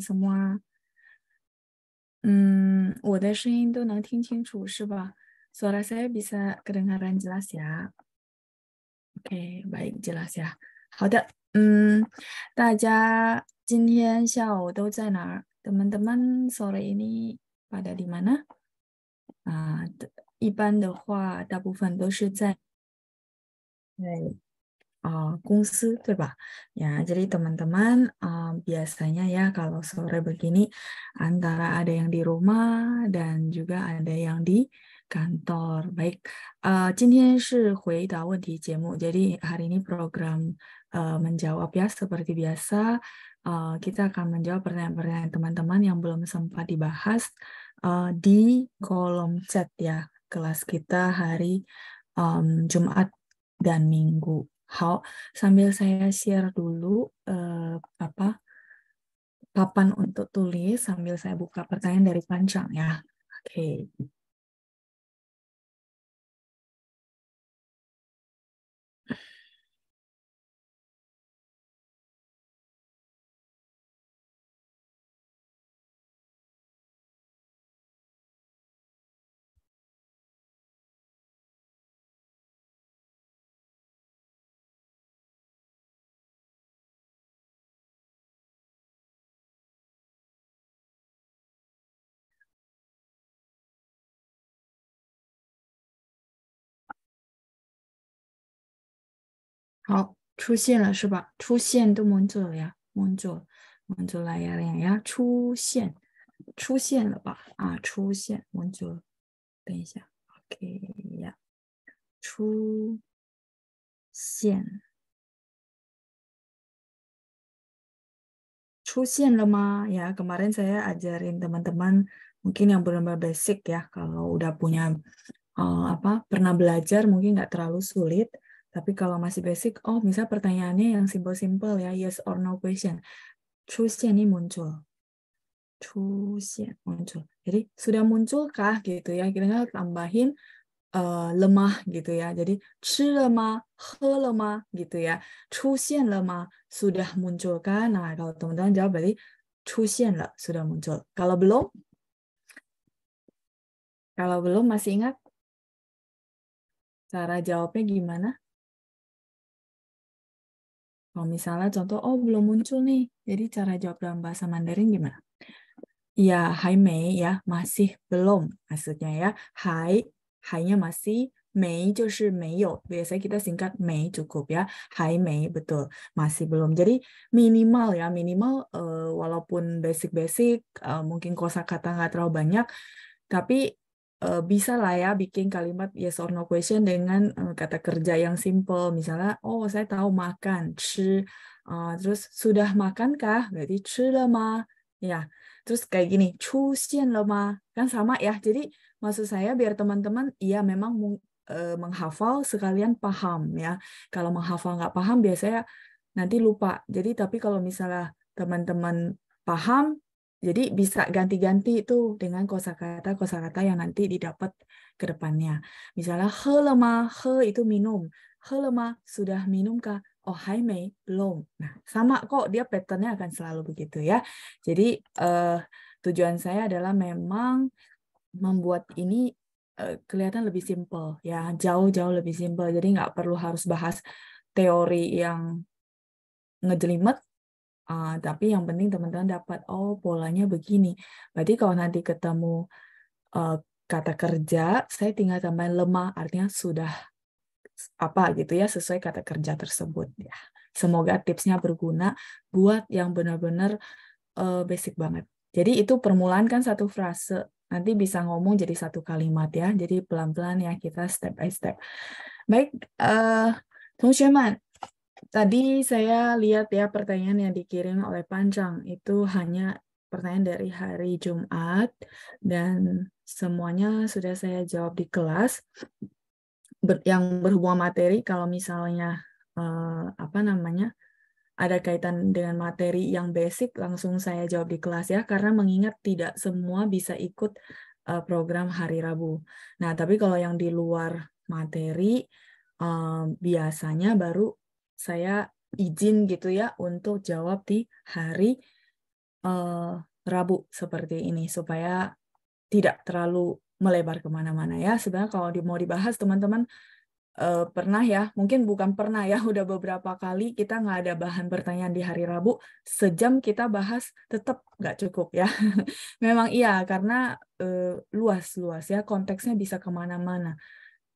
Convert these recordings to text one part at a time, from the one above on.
semua, saya bisa kedengaran jelas ya. Oke, baik jelas ya. 好的，嗯，大家今天下午都在哪儿？teman-teman sore ini pada di uh, Ya, jadi teman-teman uh, biasanya ya kalau sore begini antara ada yang di rumah dan juga ada yang di kantor. Baik, uh, jadi hari ini program uh, menjawab ya seperti biasa. Uh, kita akan menjawab pertanyaan-pertanyaan teman-teman yang belum sempat dibahas uh, di kolom chat ya kelas kita hari um, Jumat dan Minggu how sambil saya share dulu uh, apa papan untuk tulis sambil saya buka pertanyaan dari Panjang ya. Oke. Okay. 好，出现了是吧？出现都蒙住了呀，蒙住了，蒙住了呀呀呀！出现，出现了吧？啊，出现，蒙住了。等一下，OK 呀，出现，出现了吗？Ya kemarin saya ajarin teman-teman mungkin yang belum basic ya. Kalau udah punya uh, apa pernah belajar mungkin nggak terlalu sulit. Tapi kalau masih basic, oh bisa pertanyaannya yang simple-simple ya, yes or no question. Chuxian ini muncul. Chuxian muncul. Jadi sudah munculkah gitu ya, kita kan tambahin uh, lemah gitu ya. Jadi chi lemah, he lemah gitu ya. Chuxian lemah, sudah munculkah? Nah kalau teman-teman jawab berarti chuxian lah, sudah muncul. Kalau belum, kalau belum masih ingat cara jawabnya gimana? Kalau misalnya contoh, oh belum muncul nih. Jadi cara jawab dalam bahasa Mandarin gimana? Ya, hai mei ya, masih belum. Maksudnya ya, hai, hai-nya masih, mei 就是没有. Biasanya kita singkat mei cukup ya. Hai mei, betul. Masih belum. Jadi minimal ya, minimal uh, walaupun basic-basic, uh, mungkin kosakata nggak terlalu banyak, tapi uh, bisa lah ya bikin kalimat yes or no question dengan uh, kata kerja yang simple misalnya oh saya tahu makan chi uh, eh, terus sudah makankah berarti chi lama ya terus kayak gini chu xian lama kan sama ya jadi maksud saya biar teman-teman ya memang uh, menghafal sekalian paham ya kalau menghafal nggak paham biasanya nanti lupa jadi tapi kalau misalnya teman-teman paham jadi bisa ganti-ganti itu dengan kosakata kosakata yang nanti didapat ke depannya. Misalnya he lemah, he itu minum. He lemah, sudah minumkah? Oh, hai mei, belum. Nah, sama kok dia patternnya akan selalu begitu ya. Jadi uh, tujuan saya adalah memang membuat ini uh, kelihatan lebih simple ya, jauh-jauh lebih simple. Jadi nggak perlu harus bahas teori yang ngejelimet Uh, tapi yang penting teman-teman dapat, oh polanya begini. Berarti kalau nanti ketemu uh, kata kerja, saya tinggal tambahin lemah, artinya sudah apa gitu ya, sesuai kata kerja tersebut. ya Semoga tipsnya berguna buat yang benar-benar uh, basic banget. Jadi itu permulaan kan satu frase, nanti bisa ngomong jadi satu kalimat ya. Jadi pelan-pelan ya kita step by step. Baik, uh, eh, teman Tadi saya lihat ya pertanyaan yang dikirim oleh Panjang itu hanya pertanyaan dari hari Jumat dan semuanya sudah saya jawab di kelas. yang berhubungan materi kalau misalnya eh, apa namanya ada kaitan dengan materi yang basic langsung saya jawab di kelas ya karena mengingat tidak semua bisa ikut eh, program hari Rabu. Nah, tapi kalau yang di luar materi eh, biasanya baru saya izin gitu ya untuk jawab di hari uh, Rabu seperti ini supaya tidak terlalu melebar kemana-mana ya. Sebenarnya kalau mau dibahas teman-teman uh, pernah ya, mungkin bukan pernah ya, udah beberapa kali kita nggak ada bahan pertanyaan di hari Rabu, sejam kita bahas tetap nggak cukup ya. Memang iya, karena uh, eh, luas -luas ya, konteksnya bisa kemana-mana.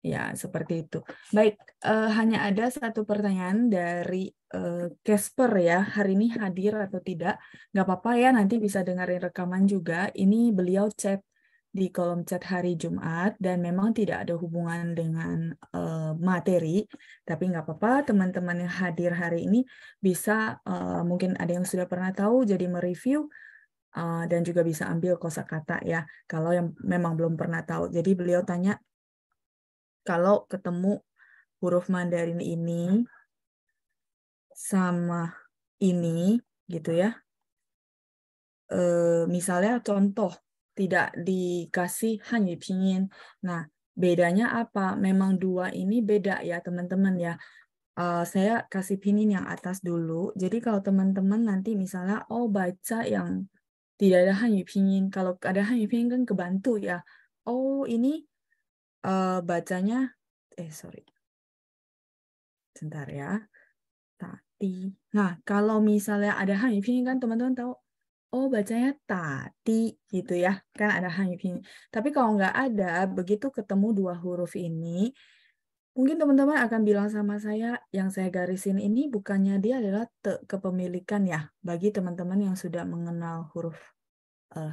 Ya, seperti itu. Baik, uh, hanya ada satu pertanyaan dari eh, Casper uh, ya. Hari ini hadir atau tidak? Nggak apa-apa ya, nanti bisa dengerin rekaman juga. Ini beliau chat di kolom chat hari Jumat dan memang tidak ada hubungan dengan uh, materi. Tapi nggak apa-apa, teman-teman yang hadir hari ini bisa mungkin ada yang sudah pernah tahu jadi mereview dan juga bisa ambil kosakata ya kalau yang memang belum pernah tahu. Jadi beliau tanya kalau ketemu huruf Mandarin ini sama ini gitu ya. E, misalnya contoh tidak dikasih hanya pinyin. Nah, bedanya apa? Memang dua ini beda ya, teman-teman ya. E, saya kasih pinin yang atas dulu. Jadi kalau teman-teman nanti misalnya oh baca yang tidak ada hanya pingin. kalau ada hanya pingin kan kebantu ya. Oh, ini uh, bacanya eh sorry sebentar ya tati nah kalau misalnya ada hanyu kan teman-teman tahu oh bacanya tati gitu ya kan ada hanyu tapi kalau nggak ada begitu ketemu dua huruf ini Mungkin teman-teman akan bilang sama saya, yang saya garisin ini bukannya dia adalah te kepemilikan ya, bagi teman-teman yang sudah mengenal huruf uh,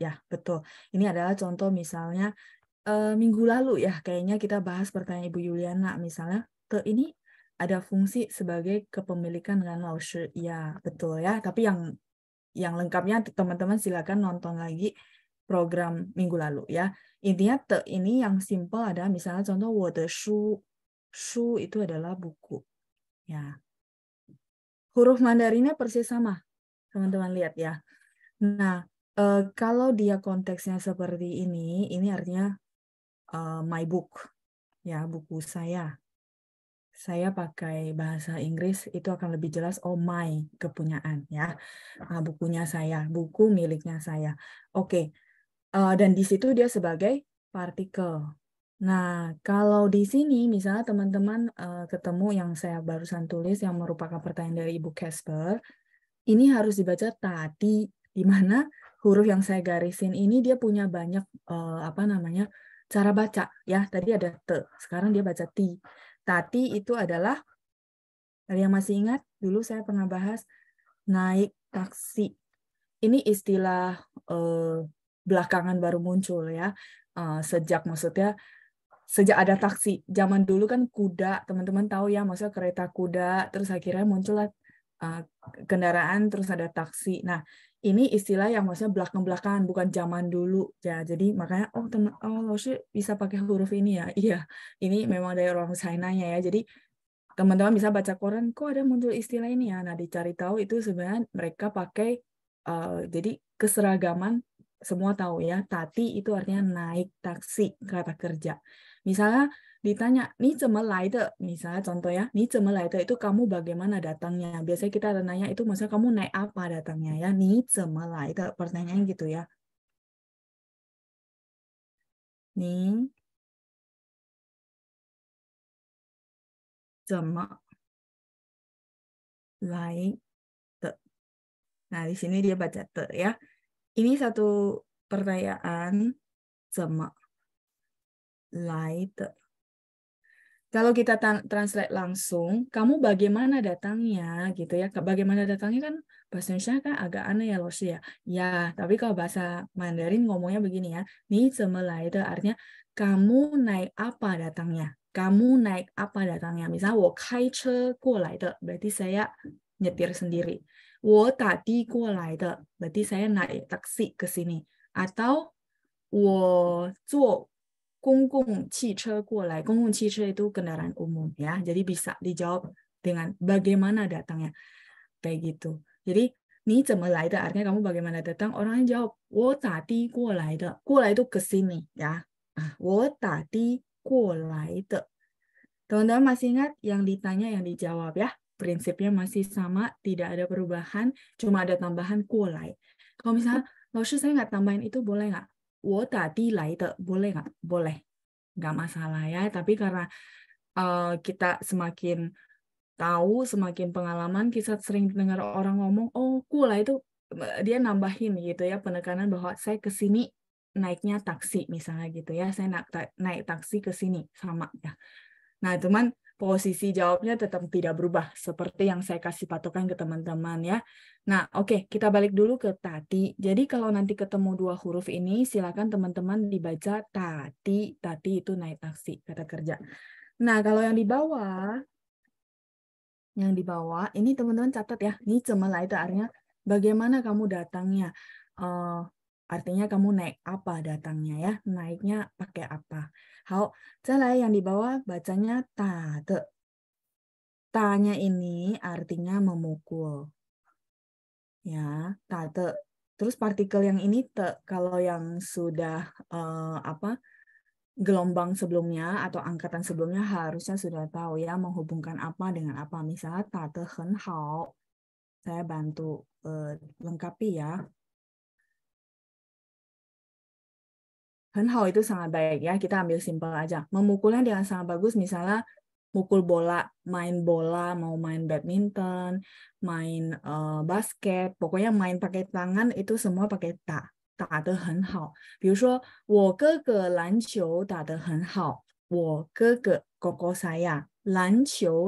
ya, betul. Ini adalah contoh misalnya uh, minggu lalu ya kayaknya kita bahas pertanyaan Ibu Yuliana misalnya ke ini ada fungsi sebagai kepemilikan dengan Laoshi. Ya, betul ya. Tapi yang yang lengkapnya teman-teman silakan nonton lagi program minggu lalu ya. Intinya te ini yang simple ada misalnya contoh word shu. Shu itu adalah buku. Ya. Huruf Mandarinnya persis sama. Teman-teman lihat ya. Nah, e, kalau dia konteksnya seperti ini, ini artinya uh, my book, ya buku saya. Saya pakai bahasa Inggris itu akan lebih jelas. Oh my kepunyaan ya, uh, bukunya saya, buku miliknya saya. Oke, okay. uh, eh, dan di situ dia sebagai partikel. Nah, kalau di sini misalnya teman-teman uh, ketemu yang saya barusan tulis yang merupakan pertanyaan dari Ibu Casper, ini harus dibaca tadi di mana huruf yang saya garisin ini dia punya banyak uh, apa namanya cara baca ya tadi ada te sekarang dia baca ti tati itu adalah ada yang masih ingat dulu saya pernah bahas naik taksi ini istilah eh, belakangan baru muncul ya eh, sejak maksudnya sejak ada taksi zaman dulu kan kuda teman-teman tahu ya maksudnya kereta kuda terus akhirnya muncullah Eh, kendaraan terus ada taksi. Nah, ini istilah yang maksudnya belakang-belakangan bukan zaman dulu ya. Jadi makanya oh teman oh Roshi bisa pakai huruf ini ya. Iya, ini memang dari orang Sainanya ya. Jadi teman-teman bisa baca koran kok ada muncul istilah ini ya. Nah, dicari tahu itu sebenarnya mereka pakai uh, jadi keseragaman semua tahu ya. Tati itu artinya naik taksi kereta kerja. Misalnya ditanya, cemelai 来的? Misalnya contoh ya, nih 怎么来的? Itu kamu bagaimana datangnya? Biasanya kita nanya itu maksudnya kamu naik apa datangnya ya? Nih 怎么来的? Pertanyaan gitu ya. Nih nah di sini dia baca ter ya. Ini satu pertanyaan cemel Lighter. Kalau kita translate langsung, kamu bagaimana datangnya gitu ya. Bagaimana datangnya kan bahasa Indonesia kan agak aneh ya Loshi ya. Ya, tapi kalau bahasa Mandarin ngomongnya begini ya. Ni lighter artinya kamu naik apa datangnya. Kamu naik apa datangnya. Misal, wo kai che guo lai de, berarti saya nyetir sendiri. Wo di guo lai de, berarti saya naik taksi ke sini. Atau wo zuo Kungkung Cice Kulai. Kungkung Cice itu kendaraan umum ya. Jadi bisa dijawab dengan bagaimana datangnya. Kayak gitu. Jadi ni zeme lai de artinya kamu bagaimana datang. Orangnya jawab wo tadi lai". de. lai itu ke sini ya. Wo tadi kulai de. Teman-teman masih ingat yang ditanya yang dijawab ya. Prinsipnya masih sama, tidak ada perubahan, cuma ada tambahan lai. Kalau misalnya, Lalu saya nggak tambahin itu boleh nggak? tadi boleh nggak? Boleh, nggak masalah ya. Tapi karena uh, kita semakin tahu, semakin pengalaman, kita sering dengar orang ngomong, oh lah itu eh, dia nambahin gitu ya penekanan bahwa saya ke sini naiknya taksi misalnya gitu ya, saya naik, ta naik taksi ke sini sama ya. Nah cuman posisi jawabnya tetap tidak berubah seperti yang saya kasih patokan ke teman-teman ya. Nah, oke, okay, kita balik dulu ke tati. Jadi kalau nanti ketemu dua huruf ini silakan teman-teman dibaca tati. Tati itu naik taksi, kata kerja. Nah, kalau yang di bawah yang di bawah ini teman-teman catat ya. Ini cemela itu artinya bagaimana kamu datangnya. Uh, Artinya kamu naik apa datangnya ya, naiknya pakai apa. Hao, celai yang di bawah bacanya ta te Tanya ini artinya memukul. Ya, ta te Terus partikel yang ini te, kalau yang sudah uh, apa gelombang sebelumnya atau angkatan sebelumnya harusnya sudah tahu ya menghubungkan apa dengan apa. Misalnya tate hen hao. Saya bantu uh, lengkapi ya. Kan hal itu sangat baik ya, kita ambil simpel aja. Memukulnya dengan sangat bagus misalnya mukul bola, main bola, mau main badminton, main uh, basket, pokoknya main pakai tangan itu semua pakai ta. 打得很好，比如说我哥哥篮球打得很好，我哥哥 koko saya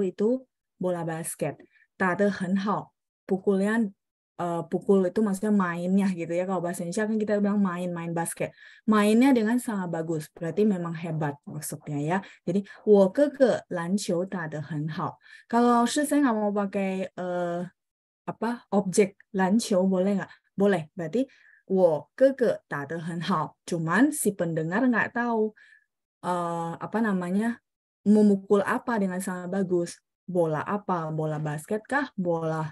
itu bola basket uh, pukul itu maksudnya mainnya gitu ya kalau bahasa Indonesia kan kita bilang main-main basket mainnya dengan sangat bagus berarti memang hebat maksudnya ya jadi woke ke lanqiu da de hen hao kalau Shi saya nggak mau pakai uh, apa objek lanqiu boleh nggak boleh berarti wo ke da de hen hao cuman si pendengar nggak tahu uh, apa namanya memukul apa dengan sangat bagus bola apa bola basket kah bola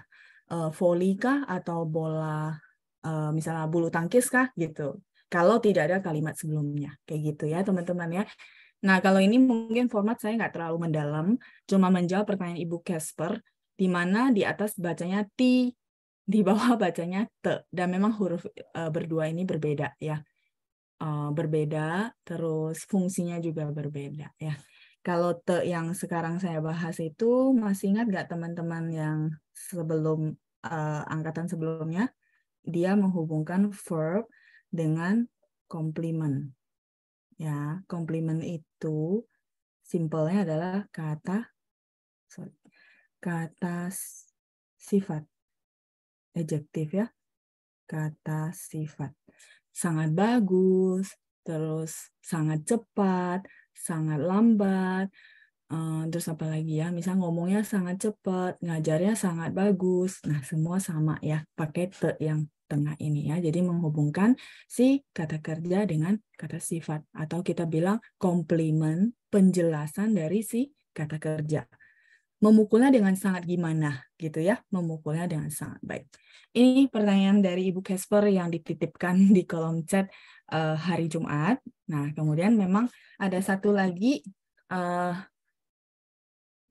uh, eh, voli kah atau bola uh, misalnya bulu tangkis kah gitu. Kalau tidak ada kalimat sebelumnya, kayak gitu ya teman-teman ya. Nah kalau ini mungkin format saya nggak terlalu mendalam, cuma menjawab pertanyaan Ibu Casper, di mana di atas bacanya t di bawah bacanya te, dan memang huruf uh, berdua ini berbeda ya. Uh, berbeda, terus fungsinya juga berbeda ya. Kalau te yang sekarang saya bahas itu masih ingat nggak teman-teman yang sebelum uh, angkatan sebelumnya dia menghubungkan verb dengan komplimen. Ya, komplimen itu simpelnya adalah kata sorry, kata sifat adjektif ya. Kata sifat. Sangat bagus, terus sangat cepat, sangat lambat, Uh, terus apa lagi ya, misal ngomongnya sangat cepat, ngajarnya sangat bagus. Nah, semua sama ya, pakai te yang tengah ini ya. Jadi menghubungkan si kata kerja dengan kata sifat atau kita bilang komplimen, penjelasan dari si kata kerja. Memukulnya dengan sangat gimana gitu ya, memukulnya dengan sangat baik. Ini pertanyaan dari Ibu Casper yang dititipkan di kolom chat uh, hari Jumat. Nah, kemudian memang ada satu lagi uh,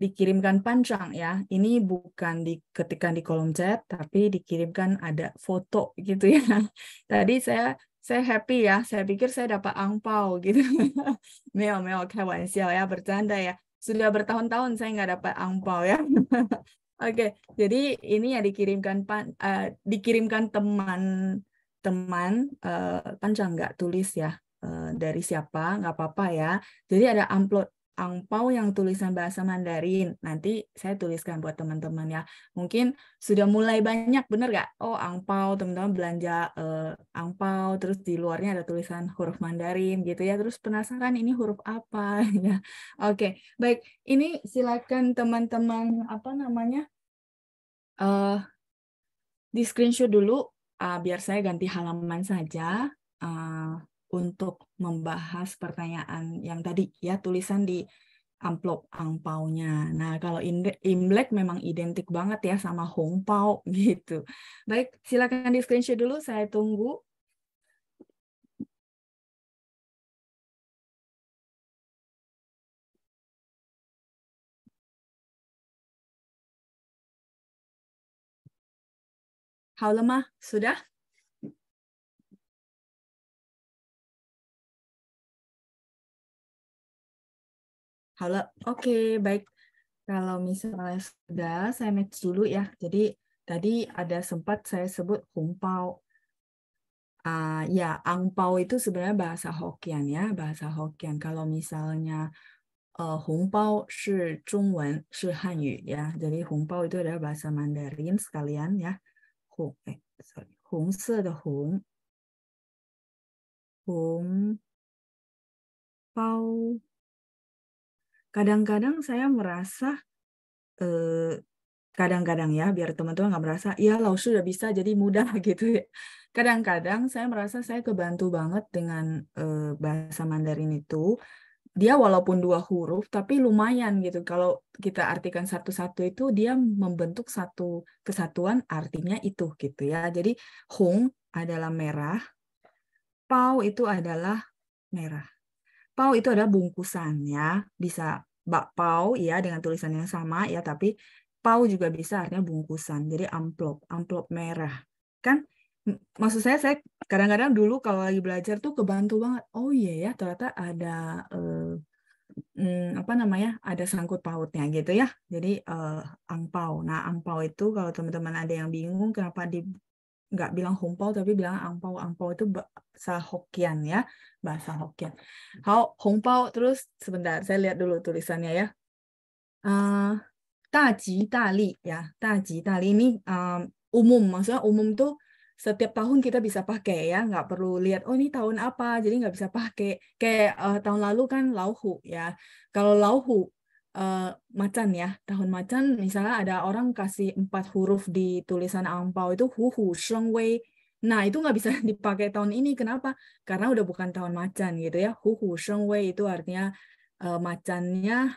dikirimkan panjang ya. Ini bukan diketikkan di kolom chat, tapi dikirimkan ada foto gitu ya. Tadi saya saya happy ya, saya pikir saya dapat angpau gitu. meo meo kawan sial ya, bercanda ya. Sudah bertahun-tahun saya nggak dapat angpau ya. Oke, jadi ini ya dikirimkan pan, uh, dikirimkan teman teman uh, panjang nggak tulis ya uh, dari siapa nggak apa-apa ya. Jadi ada amplop angpau yang tulisan bahasa Mandarin. Nanti saya tuliskan buat teman-teman ya. Mungkin sudah mulai banyak, bener nggak? Oh, angpau, teman-teman belanja eh, angpau, terus di luarnya ada tulisan huruf Mandarin gitu ya. Terus penasaran ini huruf apa ya. Oke, baik. Ini silakan teman-teman apa namanya? Uh, di screenshot dulu uh, biar saya ganti halaman saja uh, untuk membahas pertanyaan yang tadi ya tulisan di amplop angpaunya. Nah, kalau Imlek memang identik banget ya sama hongpao gitu. Baik, silakan di screenshot dulu, saya tunggu. Halo lemah, sudah? Halo, oke, okay, baik. Kalau misalnya sudah, saya match dulu ya. Jadi tadi ada sempat saya sebut humpau. Uh, ah, ya, angpau itu sebenarnya bahasa Hokkien ya, bahasa Hokkien. Kalau misalnya uh, eh, humpau 是中文是汉语 ya. Jadi humpau itu adalah bahasa Mandarin sekalian ya. hong, eh, sorry, 红色的红，红包。kadang-kadang saya merasa eh, kadang-kadang ya biar teman-teman nggak merasa ya lau sudah bisa jadi mudah gitu ya kadang-kadang saya merasa saya kebantu banget dengan eh, bahasa Mandarin itu dia walaupun dua huruf tapi lumayan gitu kalau kita artikan satu-satu itu dia membentuk satu kesatuan artinya itu gitu ya jadi hong adalah merah pau itu adalah merah Pau itu adalah bungkusan ya, bisa bakpao ya dengan tulisan yang sama ya, tapi pau juga bisa artinya bungkusan. Jadi amplop, amplop merah. Kan maksud saya saya kadang-kadang dulu kalau lagi belajar tuh kebantu banget. Oh iya ya, ternyata ada uh, hmm, apa namanya? ada sangkut pautnya gitu ya. Jadi eh, angpau. Nah, angpau itu kalau teman-teman ada yang bingung kenapa di nggak bilang humpau tapi bilang angpau angpau itu bahasa Hokkien ya bahasa Hokkien. How humpau terus sebentar saya lihat dulu tulisannya ya. Eh, ji ta tali ya ta tali ini um, umum maksudnya umum tuh setiap tahun kita bisa pakai ya nggak perlu lihat oh ini tahun apa jadi nggak bisa pakai kayak uh, tahun lalu kan lauhu ya kalau lauhu uh, macan ya tahun macan misalnya ada orang kasih empat huruf di tulisan angpau itu hu hu sheng wei nah itu nggak bisa dipakai tahun ini kenapa karena udah bukan tahun macan gitu ya hu hu sheng wei itu artinya uh, macannya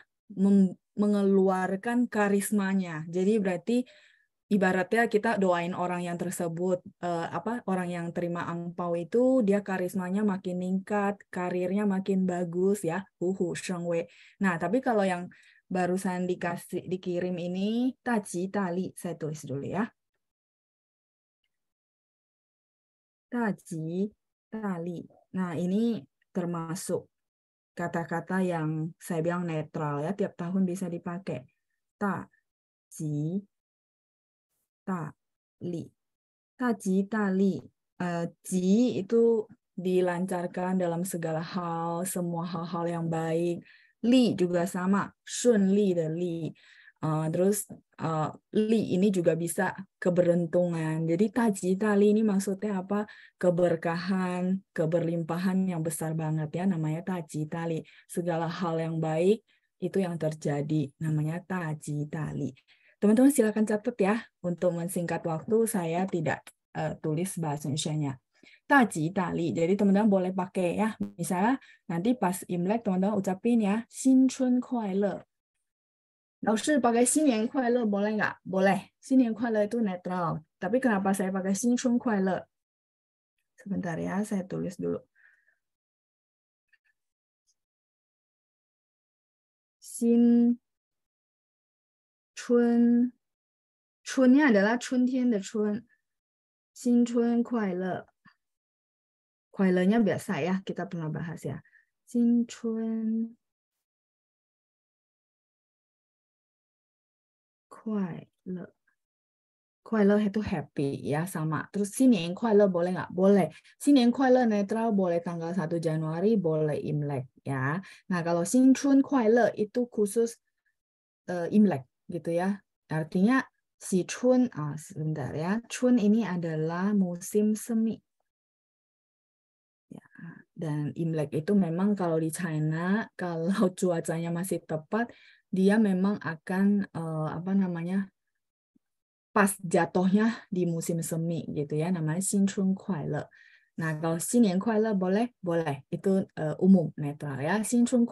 mengeluarkan karismanya jadi berarti ibaratnya kita doain orang yang tersebut uh, apa orang yang terima angpau itu dia karismanya makin meningkat karirnya makin bagus ya huhu wei nah tapi kalau yang barusan dikasih dikirim ini taji tali saya tulis dulu ya taji tali nah ini termasuk kata-kata yang saya bilang netral ya tiap tahun bisa dipakai taji tali taji tali ta ji uh, eh, ji itu dilancarkan dalam segala hal semua hal-hal yang baik Li juga sama, Shun Li the Li. Uh, terus uh, Li ini juga bisa keberuntungan. Jadi Taji Tali ini maksudnya apa? Keberkahan, keberlimpahan yang besar banget ya namanya Taji Tali. Segala hal yang baik itu yang terjadi namanya Taji Tali. Teman-teman silakan catat ya untuk mensingkat waktu saya tidak uh, tulis bahasa Indonesia-nya. 大吉大利，所以，同学们可以包给呀。例如，那底 pass Imlek，同学们说，我只拼呀，新春快乐。老师包给新年快乐，包能噶？包咧，新年快乐，too natural。特别跟阿爸说，包给新春快乐。一瞬，大家先读一读，春春呀，对啦，春天的春，新春快乐。快乐 nya biasa ya kita pernah bahas ya. Sinchun, kuai le. itu happy ya sama. Terus sini kuai boleh nggak? Boleh. Sini kuai netral boleh tanggal 1 Januari, boleh Imlek ya. Nah, kalau Sinchun kuai itu khusus uh, Imlek gitu ya. Artinya si Chun ah sebentar ya. Chun ini adalah musim semi dan Imlek itu memang kalau di China kalau cuacanya masih tepat dia memang akan uh, apa namanya pas jatuhnya di musim semi gitu ya namanya Xin Kuai Le. Nah kalau Xin Kuai Le boleh boleh itu uh, umum netral ya Xin chun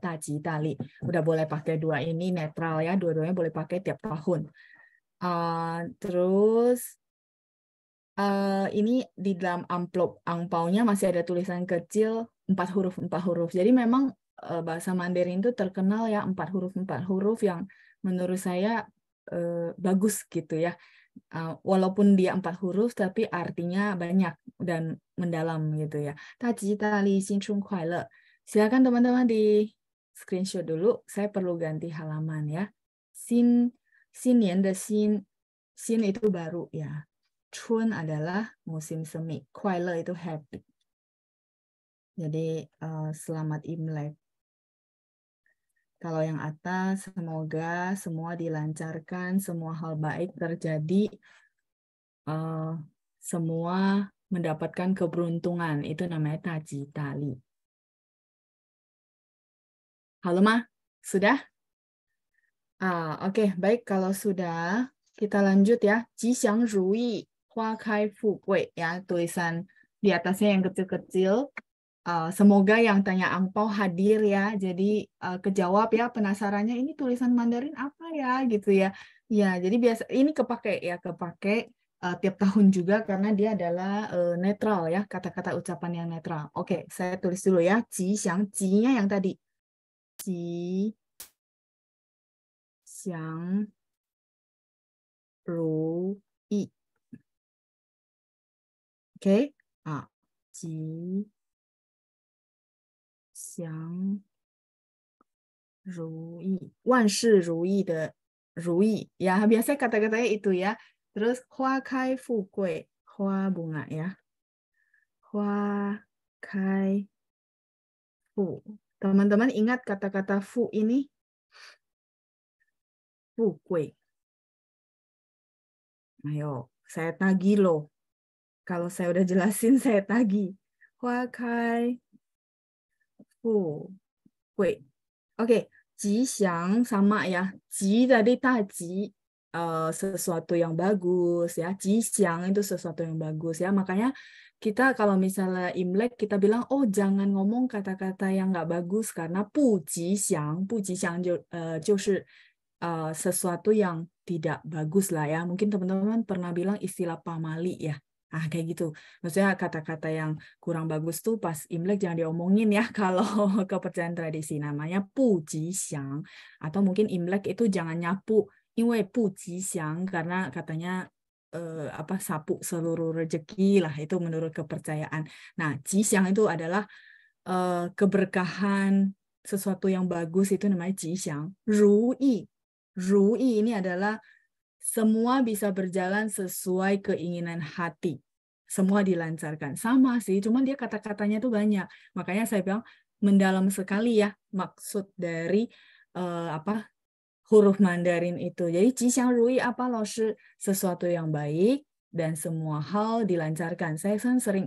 Da ji Da li. udah boleh pakai dua ini netral ya dua-duanya boleh pakai tiap tahun. Uh, terus uh, ini di dalam amplop angpaunya masih ada tulisan kecil empat huruf empat huruf. Jadi memang uh, bahasa Mandarin itu terkenal ya empat huruf empat huruf yang menurut saya uh, bagus gitu ya. Uh, walaupun dia empat huruf tapi artinya banyak dan mendalam gitu ya. Taji tali xinchun kuai Silakan teman-teman di screenshot dulu. Saya perlu ganti halaman ya. Sin xin nian de sin xin itu baru ya. Chun adalah musim semi. Kuai itu happy. Jadi uh, selamat Imlek. Kalau yang atas, semoga semua dilancarkan, semua hal baik terjadi, uh, semua mendapatkan keberuntungan. Itu namanya taji tali. Halo, Ma. Sudah? Uh, Oke, okay, baik. Kalau sudah, kita lanjut ya. Ji Xiang Rui. 花开富贵 ya tulisan di atasnya yang kecil-kecil uh, semoga yang tanya angpau hadir ya jadi uh, kejawab ya penasarannya ini tulisan Mandarin apa ya gitu ya ya jadi biasa ini kepake ya kepake uh, tiap tahun juga karena dia adalah uh, netral ya kata-kata ucapan yang netral. Oke, okay, saya tulis dulu ya. Ji xiang, ji-nya yang tadi. Ji xiang ru i. OK 啊，吉祥如意，万事如意的如意 ya. Biasa kata-katanya itu ya. Terus hua bunga ya. teman ingat kata-kata fu ini? Fu Ayo, saya tagih loh kalau saya udah jelasin, saya tagi. Hua kai fu kui. Oke, ji xiang sama ya. Ji tadi taji ji eh, sesuatu yang bagus ya. xiang itu sesuatu yang bagus ya. Makanya kita kalau misalnya Imlek kita bilang oh jangan ngomong kata-kata yang nggak bagus karena pu xiang pu ji xiang uh, sesuatu yang tidak bagus lah ya. Mungkin teman-teman pernah bilang istilah pamali ya. Ah, kayak gitu. Maksudnya kata-kata yang kurang bagus tuh pas Imlek jangan diomongin ya kalau kepercayaan tradisi namanya puji siang atau mungkin Imlek itu jangan nyapu Inwe puji siang karena katanya eh, apa sapu seluruh rejeki lah itu menurut kepercayaan. Nah, ji siang itu adalah eh, keberkahan sesuatu yang bagus itu namanya ji siang. Ru yi. Ru yi ini adalah semua bisa berjalan sesuai keinginan hati. Semua dilancarkan. Sama sih, cuman dia kata-katanya tuh banyak. Makanya saya bilang mendalam sekali ya maksud dari uh, apa huruf Mandarin itu. Jadi Qixiang Rui apa lo sesuatu yang baik dan semua hal dilancarkan. Saya kan sering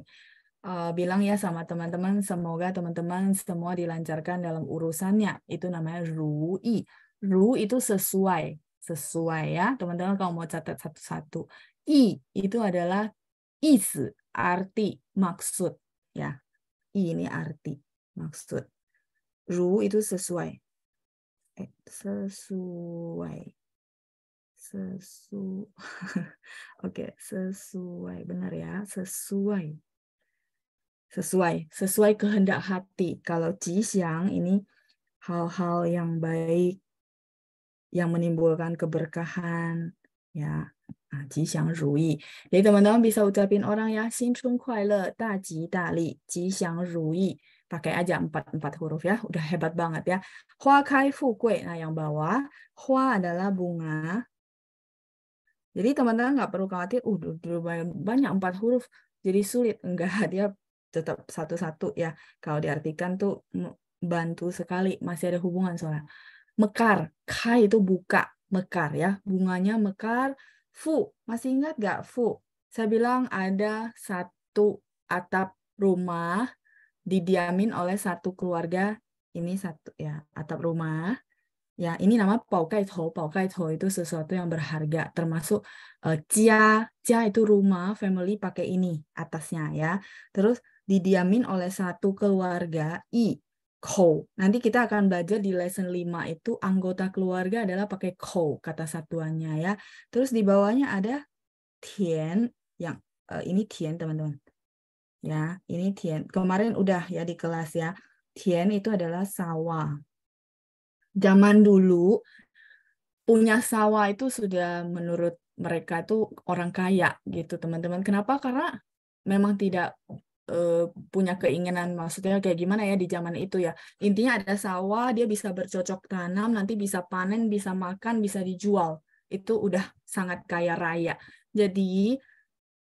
uh, bilang ya sama teman-teman, semoga teman-teman semua dilancarkan dalam urusannya. Itu namanya Rui. Ru itu sesuai, sesuai ya. Teman-teman kalau mau catat satu-satu. I itu adalah is arti, maksud ya. I ini arti, maksud. Ru itu sesuai. Eh, sesuai. Sesu Oke, okay, sesuai benar ya, sesuai. Sesuai, sesuai kehendak hati. Kalau ji siang ini hal-hal yang baik, yang menimbulkan keberkahan ya ah, jisiang ruyi. Jadi teman-teman bisa ucapin orang ya, Xinchun kuaile, daji dali, jisiang ruyi. Pakai aja empat empat huruf ya, udah hebat banget ya. Hua kai fu kue. Nah yang bawah, hua adalah bunga. Jadi teman-teman nggak perlu khawatir, udah, uh, banyak, banyak empat huruf, jadi sulit. Enggak, dia tetap satu-satu ya. Kalau diartikan tuh bantu sekali, masih ada hubungan soalnya mekar. Kai itu buka, mekar ya. Bunganya mekar. Fu, masih ingat gak Fu? Saya bilang ada satu atap rumah didiamin oleh satu keluarga. Ini satu ya atap rumah. Ya, ini nama paukai to. Kai to itu sesuatu yang berharga, termasuk uh, eh, cia. Cia itu rumah, family pakai ini atasnya ya. Terus didiamin oleh satu keluarga. I co. Nanti kita akan belajar di lesson 5 itu anggota keluarga adalah pakai co kata satuannya ya. Terus di bawahnya ada tian yang uh, ini tian teman-teman. Ya, ini tian. Kemarin udah ya di kelas ya. Tian itu adalah sawah. Zaman dulu punya sawah itu sudah menurut mereka itu orang kaya gitu teman-teman. Kenapa? Karena memang tidak Eh, punya keinginan maksudnya kayak gimana ya di zaman itu ya intinya ada sawah dia bisa bercocok tanam nanti bisa panen bisa makan bisa dijual itu udah sangat kaya raya jadi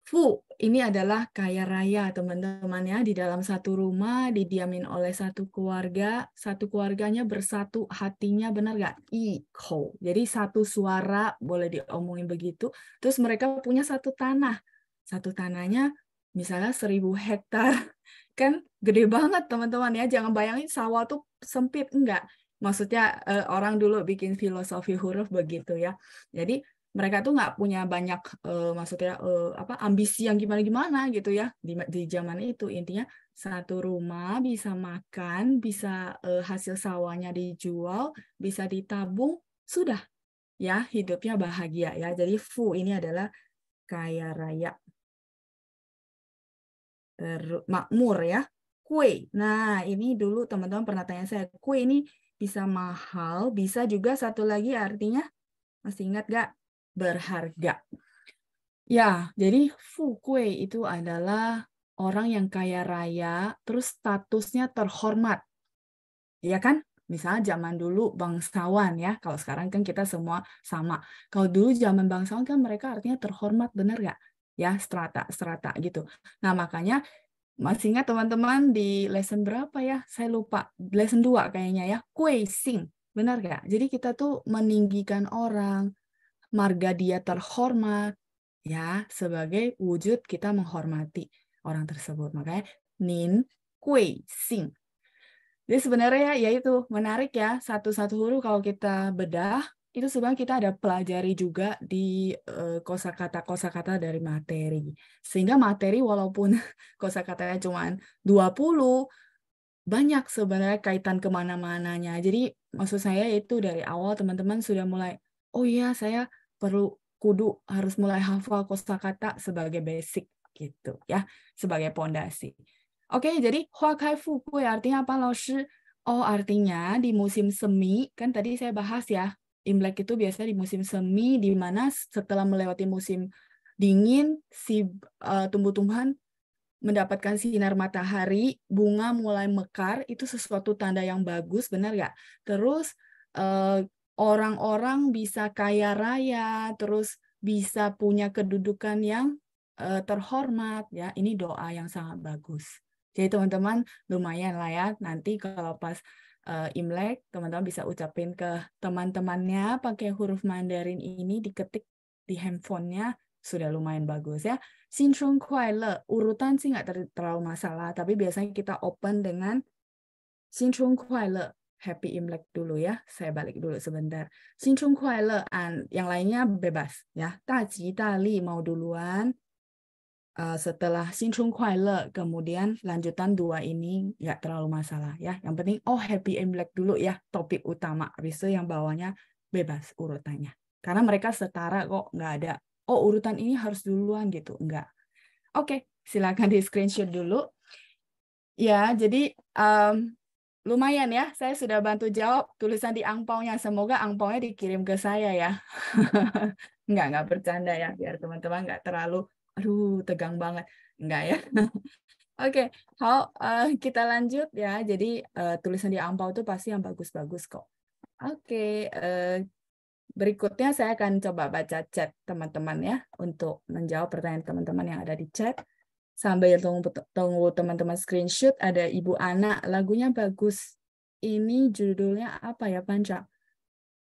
fu ini adalah kaya raya teman-teman ya di dalam satu rumah didiamin oleh satu keluarga satu keluarganya bersatu hatinya benar gak iko jadi satu suara boleh diomongin begitu terus mereka punya satu tanah satu tanahnya misalnya seribu hektar kan gede banget teman-teman ya jangan bayangin sawah tuh sempit enggak maksudnya eh, orang dulu bikin filosofi huruf begitu ya jadi mereka tuh nggak punya banyak eh, maksudnya eh, apa ambisi yang gimana gimana gitu ya di, di zaman itu intinya satu rumah bisa makan bisa eh, hasil sawahnya dijual bisa ditabung sudah ya hidupnya bahagia ya jadi fu ini adalah kaya raya Terus makmur ya. Kue. Nah, ini dulu teman-teman pernah tanya saya, kue ini bisa mahal, bisa juga satu lagi artinya masih ingat gak? Berharga. Ya, jadi fu kue itu adalah orang yang kaya raya, terus statusnya terhormat. Iya kan? Misalnya zaman dulu bangsawan ya, kalau sekarang kan kita semua sama. Kalau dulu zaman bangsawan kan mereka artinya terhormat, benar gak? ya strata-strata gitu. Nah, makanya masih ingat teman-teman di lesson berapa ya? Saya lupa. Lesson dua kayaknya ya. Kueising. Benar gak Jadi kita tuh meninggikan orang, marga dia terhormat, ya, sebagai wujud kita menghormati orang tersebut. Makanya nin kueising. Jadi sebenarnya ya ya itu menarik ya satu-satu huruf kalau kita bedah itu sebenarnya kita ada pelajari juga di uh, eh, kosakata kosakata dari materi. Sehingga materi walaupun kosakatanya cuma 20 banyak sebenarnya kaitan kemana-mananya. Jadi maksud saya itu dari awal teman-teman sudah mulai, oh iya saya perlu kudu harus mulai hafal kosakata sebagai basic gitu ya, sebagai pondasi. Oke, jadi hua kai fu ya, artinya apa, Loshi? Oh, artinya di musim semi, kan tadi saya bahas ya, Imlek itu biasanya di musim semi, di mana setelah melewati musim dingin, si uh, tumbuh-tumbuhan mendapatkan sinar matahari, bunga mulai mekar, itu sesuatu tanda yang bagus, benar nggak? Terus eh, orang-orang uh, bisa kaya raya, terus bisa punya kedudukan yang uh, terhormat, ya. Ini doa yang sangat bagus. Jadi teman-teman lumayan lah ya nanti kalau pas uh, Imlek, teman-teman bisa ucapin ke teman-temannya pakai huruf Mandarin ini diketik di handphonenya sudah lumayan bagus ya. Sinchung le, urutan sih nggak ter terlalu masalah, tapi biasanya kita open dengan Sinchung le, Happy Imlek dulu ya. Saya balik dulu sebentar. Sinchung le, and yang lainnya bebas ya. Ta ta Dali mau duluan, Eh, setelah Sinchung Kuai kemudian lanjutan dua ini nggak terlalu masalah ya. Yang penting oh happy and black dulu ya topik utama. Habis yang bawahnya bebas urutannya. Karena mereka setara kok nggak ada oh urutan ini harus duluan gitu. nggak Oke, okay, silakan di screenshot dulu. Ya, jadi um, lumayan ya, saya sudah bantu jawab tulisan di angpaunya. Semoga angpaunya dikirim ke saya ya. nggak, nggak bercanda ya, biar teman-teman nggak terlalu aduh tegang banget enggak ya Oke, okay, how uh, eh, kita lanjut ya. Jadi uh, tulisan di Ampau tuh pasti yang bagus-bagus kok. Oke, okay, uh, eh, berikutnya saya akan coba baca chat teman-teman ya untuk menjawab pertanyaan teman-teman yang ada di chat. Sambil tunggu tunggu teman-teman screenshot ada Ibu Ana, lagunya bagus. Ini judulnya apa ya, Panca?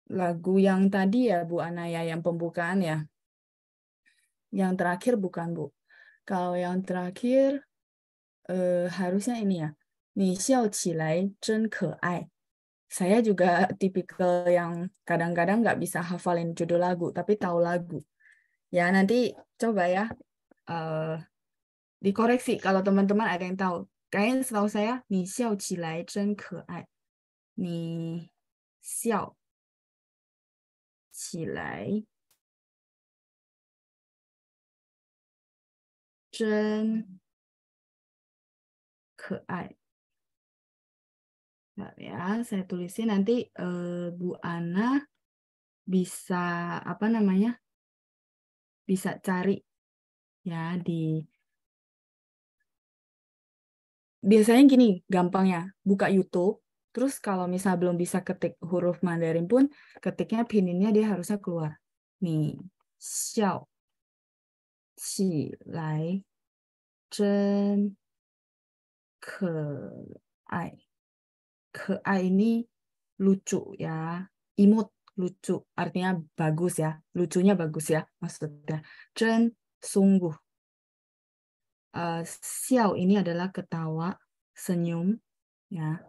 Lagu yang tadi ya Bu Ana ya yang pembukaan ya. Yang terakhir bukan, Bu. Kalau yang terakhir uh, harusnya ini ya. Ni xiao qi lai zhen ke ai. Saya juga tipikal yang kadang-kadang nggak bisa hafalin judul lagu, tapi tahu lagu. Ya, nanti coba ya. Uh, dikoreksi kalau teman-teman ada yang tahu. Kayaknya setahu saya, ni xiao qi lai zhen ke ai. Ni xiao 真可爱。Bentar ya, saya tulisin nanti uh, Bu Ana bisa apa namanya? bisa cari ya di biasanya gini gampang ya buka YouTube terus kalau misal belum bisa ketik huruf Mandarin pun ketiknya pininnya dia harusnya keluar nih xiao ini lucu ya, imut lucu artinya bagus ya, lucunya bagus ya maksudnya. 真 sungguh. Uh, xiao ini adalah ketawa, senyum ya.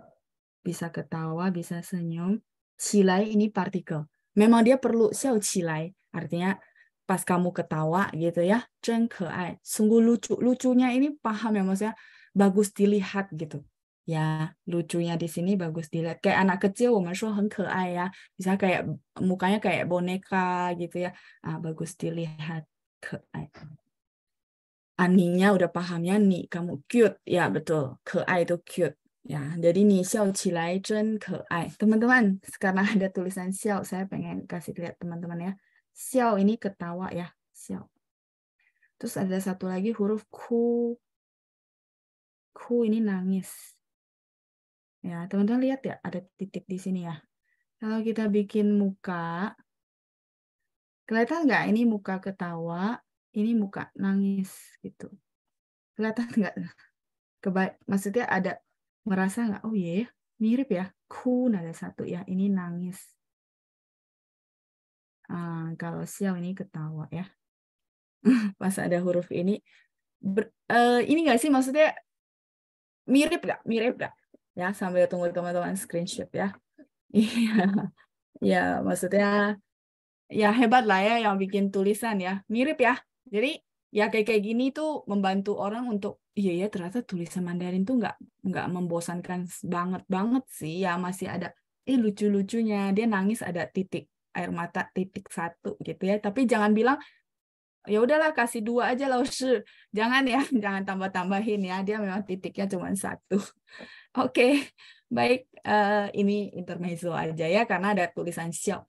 Bisa ketawa, bisa senyum. Cilai ini partikel. Memang dia perlu xiao cilai artinya pas kamu ketawa gitu ya, ceng keai, sungguh lucu. Lucunya ini paham ya maksudnya bagus dilihat gitu. Ya, lucunya di sini bagus dilihat. Kayak anak kecil, woman show heng keai ya. Bisa kayak mukanya kayak boneka gitu ya. Ah, bagus dilihat, keai. Aninya udah paham ya nih, kamu cute. Ya, betul. Keai itu cute. Ya, jadi nih xiao qilai zhen keai. Teman-teman, karena ada tulisan xiao, saya pengen kasih lihat teman-teman ya. Xiao ini ketawa ya, xiao. Terus ada satu lagi huruf ku. Ku ini nangis. Ya, teman-teman lihat ya, ada titik di sini ya. Kalau kita bikin muka, kelihatan nggak ini muka ketawa, ini muka nangis gitu. Kelihatan nggak? Kebaik, maksudnya ada merasa nggak? Oh iya, yeah, mirip ya. Ku ada satu ya, ini nangis. Ah, kalau siang ini ketawa ya pas ada huruf ini ber, uh, ini nggak sih maksudnya mirip nggak mirip nggak ya sambil tunggu teman-teman screenshot ya iya ya maksudnya ya hebat lah ya yang bikin tulisan ya mirip ya jadi ya kayak kayak gini tuh membantu orang untuk iya iya, ternyata tulisan Mandarin tuh nggak nggak membosankan banget banget sih ya masih ada eh lucu lucunya dia nangis ada titik air mata titik satu gitu ya tapi jangan bilang ya udahlah kasih dua aja lah jangan ya jangan tambah tambahin ya dia memang titiknya cuma satu oke okay. baik uh, ini intermezzo aja ya karena ada tulisan show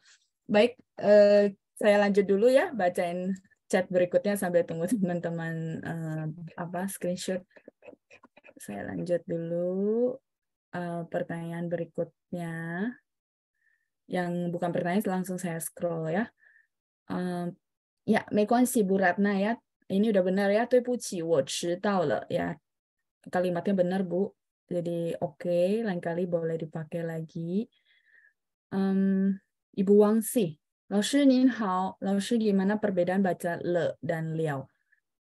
baik uh, saya lanjut dulu ya bacain chat berikutnya sambil tunggu teman-teman uh, apa screenshot saya lanjut dulu uh, pertanyaan berikutnya yang bukan pertanyaan langsung saya scroll ya. Um, ya, meiquanxi Bu Ratna ya. Ini udah benar ya. Tui puci, wo tahu le ya. Kalimatnya benar Bu. Jadi oke, okay, lain kali boleh dipakai lagi. Um, Ibu Wangsi, shi Nin Hao, shi gimana perbedaan baca le dan liao?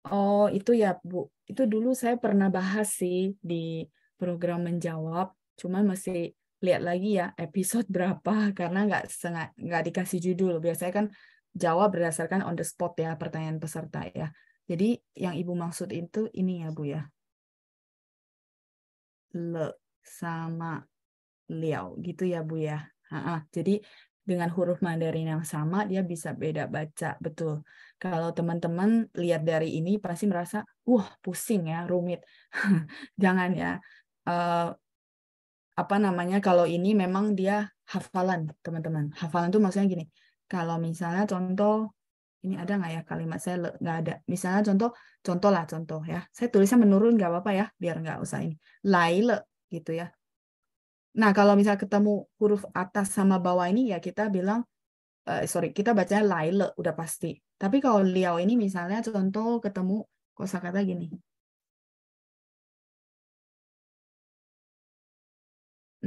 Oh, itu ya Bu. Itu dulu saya pernah bahas sih di program menjawab, cuman masih lihat lagi ya episode berapa karena nggak sengat nggak dikasih judul biasanya kan jawab berdasarkan on the spot ya pertanyaan peserta ya jadi yang ibu maksud itu ini ya bu ya le sama liao gitu ya bu ya ha -ha. jadi dengan huruf Mandarin yang sama dia bisa beda baca betul. Kalau teman-teman lihat dari ini pasti merasa wah pusing ya rumit. Jangan ya. Eh, apa namanya kalau ini memang dia hafalan teman-teman hafalan tuh maksudnya gini kalau misalnya contoh ini ada nggak ya kalimat saya nggak ada misalnya contoh contoh lah contoh ya saya tulisnya menurun nggak apa-apa ya biar nggak usah ini laile gitu ya nah kalau misalnya ketemu huruf atas sama bawah ini ya kita bilang uh, sorry kita bacanya laile udah pasti tapi kalau liao ini misalnya contoh ketemu kosakata gini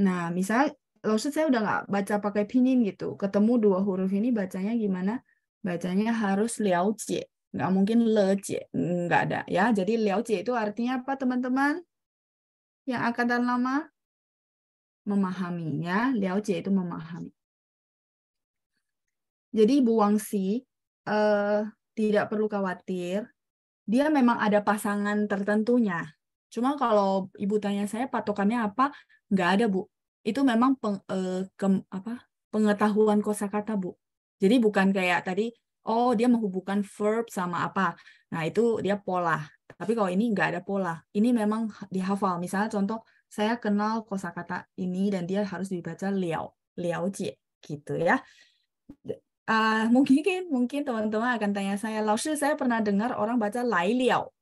Nah, misal loset saya udah nggak baca pakai pinyin gitu. Ketemu dua huruf ini bacanya gimana? Bacanya harus liao jie. Nggak mungkin le jie. Nggak ada. ya. Jadi liao jie itu artinya apa teman-teman? Yang angkatan lama? Memahami. Ya. Liao jie itu memahami. Jadi buang si, eh, tidak perlu khawatir. Dia memang ada pasangan tertentunya. Cuma kalau ibu tanya saya patokannya apa, nggak ada bu. Itu memang peng, eh, ke, apa, pengetahuan kosakata bu. Jadi bukan kayak tadi, oh dia menghubungkan verb sama apa. Nah itu dia pola. Tapi kalau ini nggak ada pola. Ini memang dihafal. Misalnya contoh, saya kenal kosakata ini dan dia harus dibaca liao, liao jie, gitu ya. Uh, mungkin mungkin teman-teman akan tanya saya, Lausir, saya pernah dengar orang baca lai liao.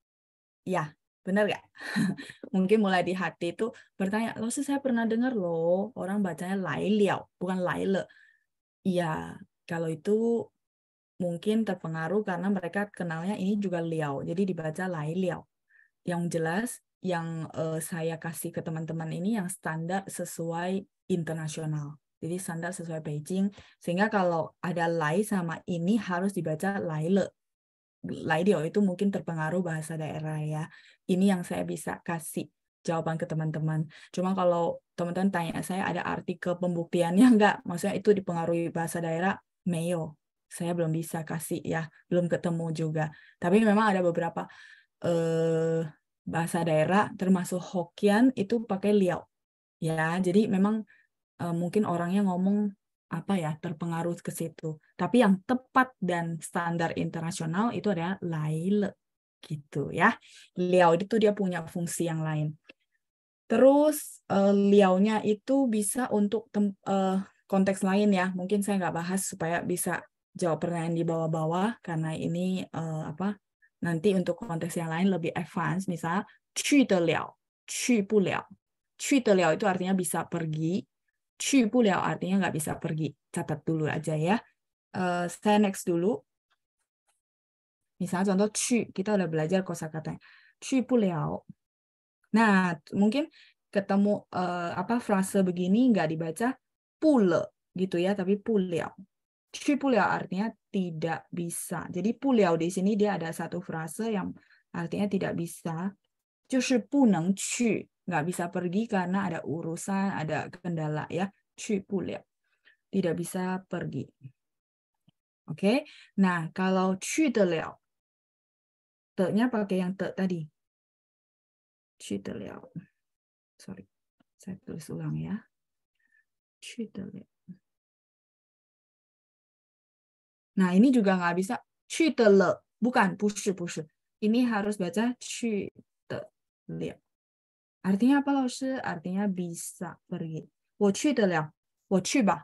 Ya, Benar nggak? Mungkin mulai di hati itu bertanya, sih saya pernah dengar lo orang bacanya lai liau ya? bukan lai le. Iya, kalau itu mungkin terpengaruh karena mereka kenalnya ini juga liao, jadi dibaca lai liau Yang jelas, yang uh, saya kasih ke teman-teman ini yang standar sesuai internasional. Jadi standar sesuai Beijing, sehingga kalau ada lai sama ini harus dibaca lai Laidio itu mungkin terpengaruh bahasa daerah ya. Ini yang saya bisa kasih jawaban ke teman-teman. Cuma kalau teman-teman tanya saya ada artikel pembuktiannya nggak? Maksudnya itu dipengaruhi bahasa daerah? Meo. Saya belum bisa kasih ya, belum ketemu juga. Tapi memang ada beberapa eh, bahasa daerah termasuk Hokian itu pakai liao. Ya, jadi memang eh, mungkin orangnya ngomong apa ya terpengaruh ke situ. Tapi yang tepat dan standar internasional itu adalah laile gitu ya. Liao itu dia punya fungsi yang lain. Terus uh, eh, liaunya itu bisa untuk tem uh, konteks lain ya. Mungkin saya nggak bahas supaya bisa jawab pertanyaan di bawah-bawah karena ini uh, apa nanti untuk konteks yang lain lebih advance. Misal, 去得了, liao itu artinya bisa pergi, Ya, artinya nggak bisa pergi. Catat dulu aja ya. Uh, saya next dulu. Misalnya contoh cu, kita udah belajar kosakatanya. Cu pu ya. Nah, mungkin ketemu uh, apa frase begini nggak dibaca pule gitu ya, tapi puliao. Ya. Cu puliao artinya tidak bisa. Jadi puliao di sini dia ada satu frase yang artinya tidak bisa nggak bisa pergi karena ada urusan, ada kendala ya. 去不了. Tidak bisa pergi. Oke. Okay? Nah, kalau 去得了 te pakai yang te tadi. 去得了. Sorry. Saya tulis ulang ya. 去得了. Nah, ini juga nggak bisa 去得了. Bukan, push, push. Ini harus baca 去得了. Artinya apa loh sih? Artinya bisa pergi. Wo de Wo ba.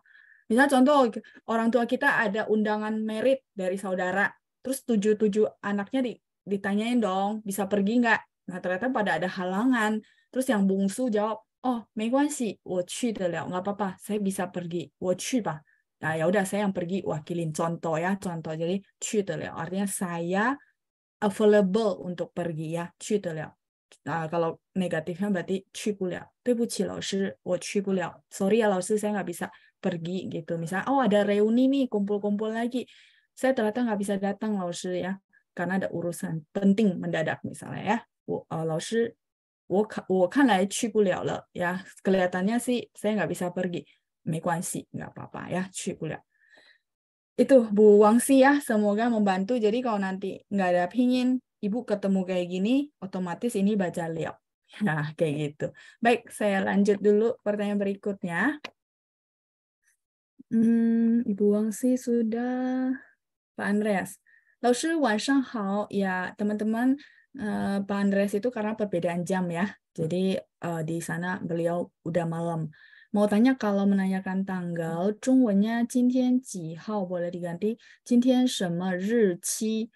Misal contoh orang tua kita ada undangan merit dari saudara. Terus tujuh-tujuh anaknya di, ditanyain dong, bisa pergi nggak? Nah ternyata pada ada halangan. Terus yang bungsu jawab, oh, meguansi, wo de Nggak apa-apa, saya bisa pergi. Wo ba. Nah, ya udah saya yang pergi wakilin contoh ya, contoh. Jadi, 去得了 artinya saya available untuk pergi ya, 去得了 kalau negatifnya berarti 去不了，对不起老师，我去不了，sorry ya 老师 saya nggak bisa pergi gitu. Misalnya, oh ada reuni nih, kumpul-kumpul lagi, saya ternyata nggak bisa datang ya, karena ada urusan penting mendadak misalnya ya, wo, uh, 老师我看我看来去不了了 ya, kelihatannya sih saya nggak bisa pergi, Tidak apa apa-apa ya, 去不了。itu Bu Wangsi ya, semoga membantu. Jadi kalau nanti nggak ada pingin Ibu ketemu kayak gini, otomatis ini baca liok. Nah, kayak gitu. Baik, saya lanjut dulu pertanyaan berikutnya. Hmm, Ibu Wang Wangsi sudah. Pak Andreas. Laoshi, Ya, teman-teman, eh, Pak Andreas itu karena perbedaan jam ya. Jadi eh, di sana beliau udah malam. Mau tanya kalau menanyakan tanggal, Zhongwennya 今天几号 boleh diganti 今天什么日期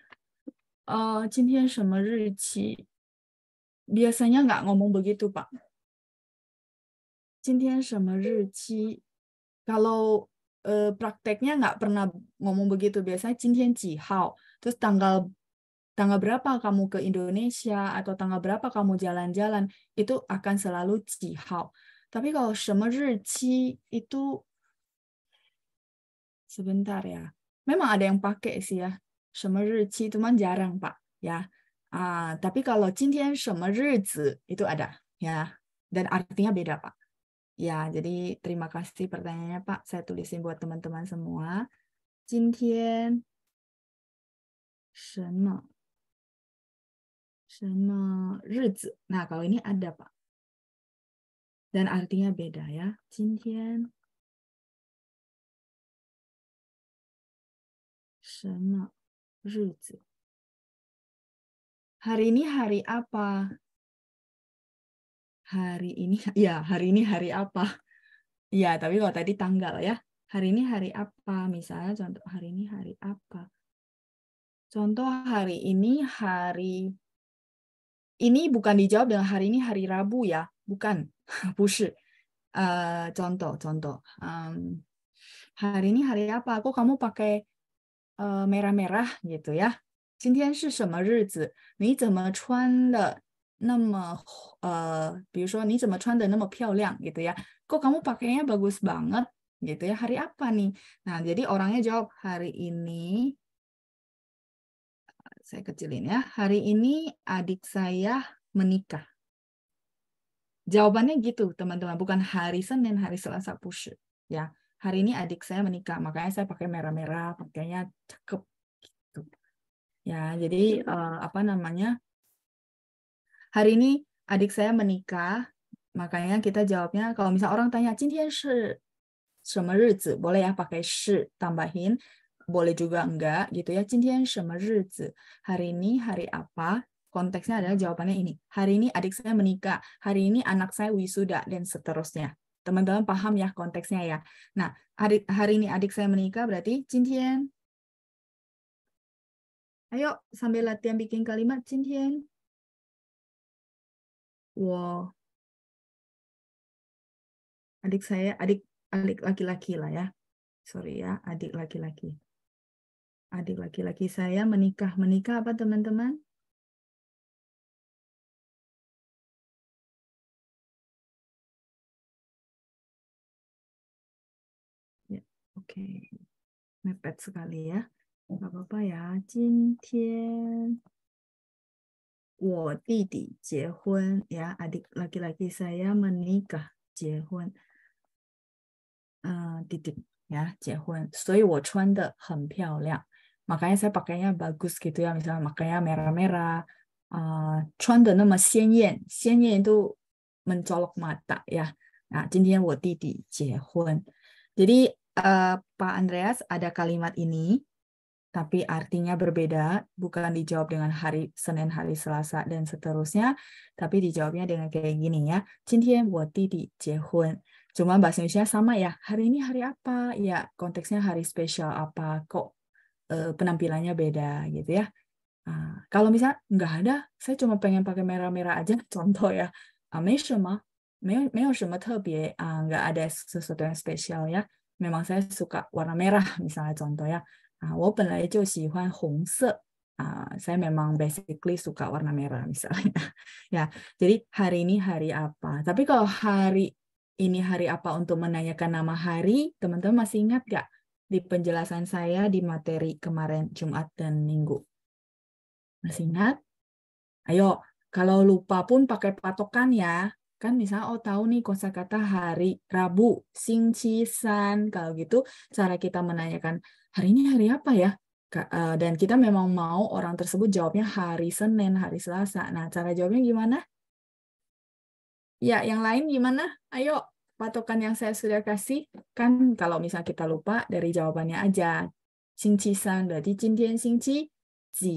biasanya nggak ngomong begitu pak 今天什么日期 kalau uh, prakteknya nggak pernah ngomong begitu biasanya cintian jihao terus tanggal tanggal berapa kamu ke Indonesia atau tanggal berapa kamu jalan-jalan itu akan selalu jihao tapi kalau semu rizki itu sebentar ya memang ada yang pakai sih ya teman jarang pak ya ah tapi kalau jintien sama rizi itu ada ya dan artinya beda pak ya jadi terima kasih pertanyaannya pak saya tulisin buat teman-teman semua jintien sama sama rizi nah kalau ini ada pak dan artinya beda ya jintien 什么 Hari ini hari apa? Hari ini ya, hari ini hari apa? Ya, tapi kalau tadi tanggal ya. Hari ini hari apa? Misalnya contoh hari ini hari apa? Contoh hari ini hari ini bukan dijawab dengan hari ini hari Rabu ya, bukan. Bukan. Uh, eh, contoh, contoh. Um, hari ini hari apa? Kok kamu pakai 呃，merah-merah gitu ya。今天是什么日子？你怎么穿的那么呃，比如说你怎么穿的那么漂亮？gitu ya。Kok kamu pakainya bagus banget gitu ya. Hari apa nih? Nah, jadi orangnya jawab hari ini saya kecilin ya. Hari ini adik saya menikah. Jawabannya gitu, teman-teman. Bukan hari Senin, hari Selasa, push. Ya hari ini adik saya menikah makanya saya pakai merah-merah pakainya cakep gitu ya jadi uh, apa namanya hari ini adik saya menikah makanya kita jawabnya kalau misal orang tanya cintian boleh ya pakai shi tambahin boleh juga enggak gitu ya cintian hari ini hari apa konteksnya adalah jawabannya ini hari ini adik saya menikah hari ini anak saya wisuda dan seterusnya Teman-teman paham ya konteksnya ya. Nah, hari, hari ini adik saya menikah berarti cintian. Ayo sambil latihan bikin kalimat cintian. Wow. Adik saya, adik adik laki-laki lah ya. Sorry ya, adik laki-laki. Adik laki-laki saya menikah. Menikah apa teman-teman? Oke, okay. mepet sekali ya. Gak apa-apa ya. Jintian, wo didi jiehun. Ya, adik laki-laki saya menikah. Jiehun. Uh, eh, didik ya, jiehun. Soi wo chuan de hen piao liang. Makanya saya pakainya bagus gitu ya. Misalnya makanya merah-merah. Uh, chuan de nama xian yan. Xian yan itu mencolok mata ya. Nah, jintian wo didi jiehun. Jadi, uh, Pak Andreas ada kalimat ini, tapi artinya berbeda, bukan dijawab dengan hari Senin, hari Selasa, dan seterusnya, tapi dijawabnya dengan kayak gini ya, Cintian Woti di Jehun. Cuma bahasa Indonesia sama ya, hari ini hari apa? Ya, konteksnya hari spesial apa? Kok uh, penampilannya beda gitu ya. Uh, kalau misalnya nggak ada, saya cuma pengen pakai merah-merah aja, contoh ya. Uh, 没什么，没有没有什么特别啊，nggak uh, ada sesuatu yang spesial ya memang saya suka warna merah misalnya contoh ya. Ah, Uh, saya memang basically suka warna merah misalnya. ya, jadi hari ini hari apa? Tapi kalau hari ini hari apa untuk menanyakan nama hari, teman-teman masih ingat gak di penjelasan saya di materi kemarin Jumat dan Minggu? Masih ingat? Ayo, kalau lupa pun pakai patokan ya kan misalnya oh tahu nih kosakata hari Rabu singcisan kalau gitu cara kita menanyakan hari ini hari apa ya eh, dan kita memang mau orang tersebut jawabnya hari Senin hari Selasa nah cara jawabnya gimana ya yang lain gimana ayo patokan yang saya sudah kasih kan kalau misalnya kita lupa dari jawabannya aja singcisan berarti cintian singci ji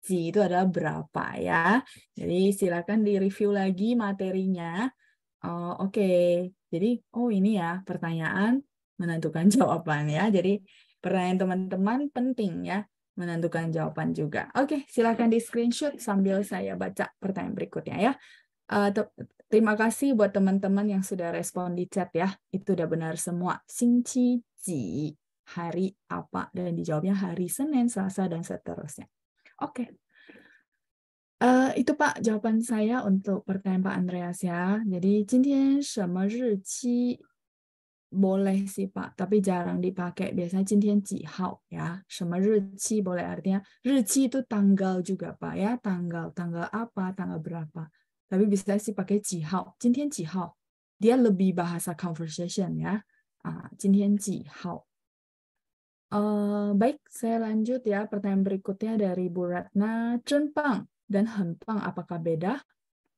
Si itu adalah berapa ya. Jadi silakan di review lagi materinya. Uh, Oke, okay. jadi oh ini ya pertanyaan menentukan jawaban ya. Jadi pertanyaan teman-teman penting ya menentukan jawaban juga. Oke, okay, silakan di screenshot sambil saya baca pertanyaan berikutnya ya. Uh, terima kasih buat teman-teman yang sudah respon di chat ya. Itu udah benar semua. Singci hari apa dan dijawabnya hari Senin, Selasa dan seterusnya. Oke. Okay. Uh, eh, itu Pak jawaban saya untuk pertanyaan Pak Andreas ya. Jadi, jintien sama rici boleh sih Pak, tapi jarang dipakai. Biasanya jintien jihao ya. Sama boleh artinya rici itu tanggal juga Pak ya. Tanggal, tanggal apa, tanggal berapa. Tapi bisa sih pakai jihao. Jintien jihao. Dia lebih bahasa conversation ya. Ah, jintien jihao. Uh, baik, saya lanjut ya. Pertanyaan berikutnya dari Bu Ratna. Cenpang dan hempang apakah beda?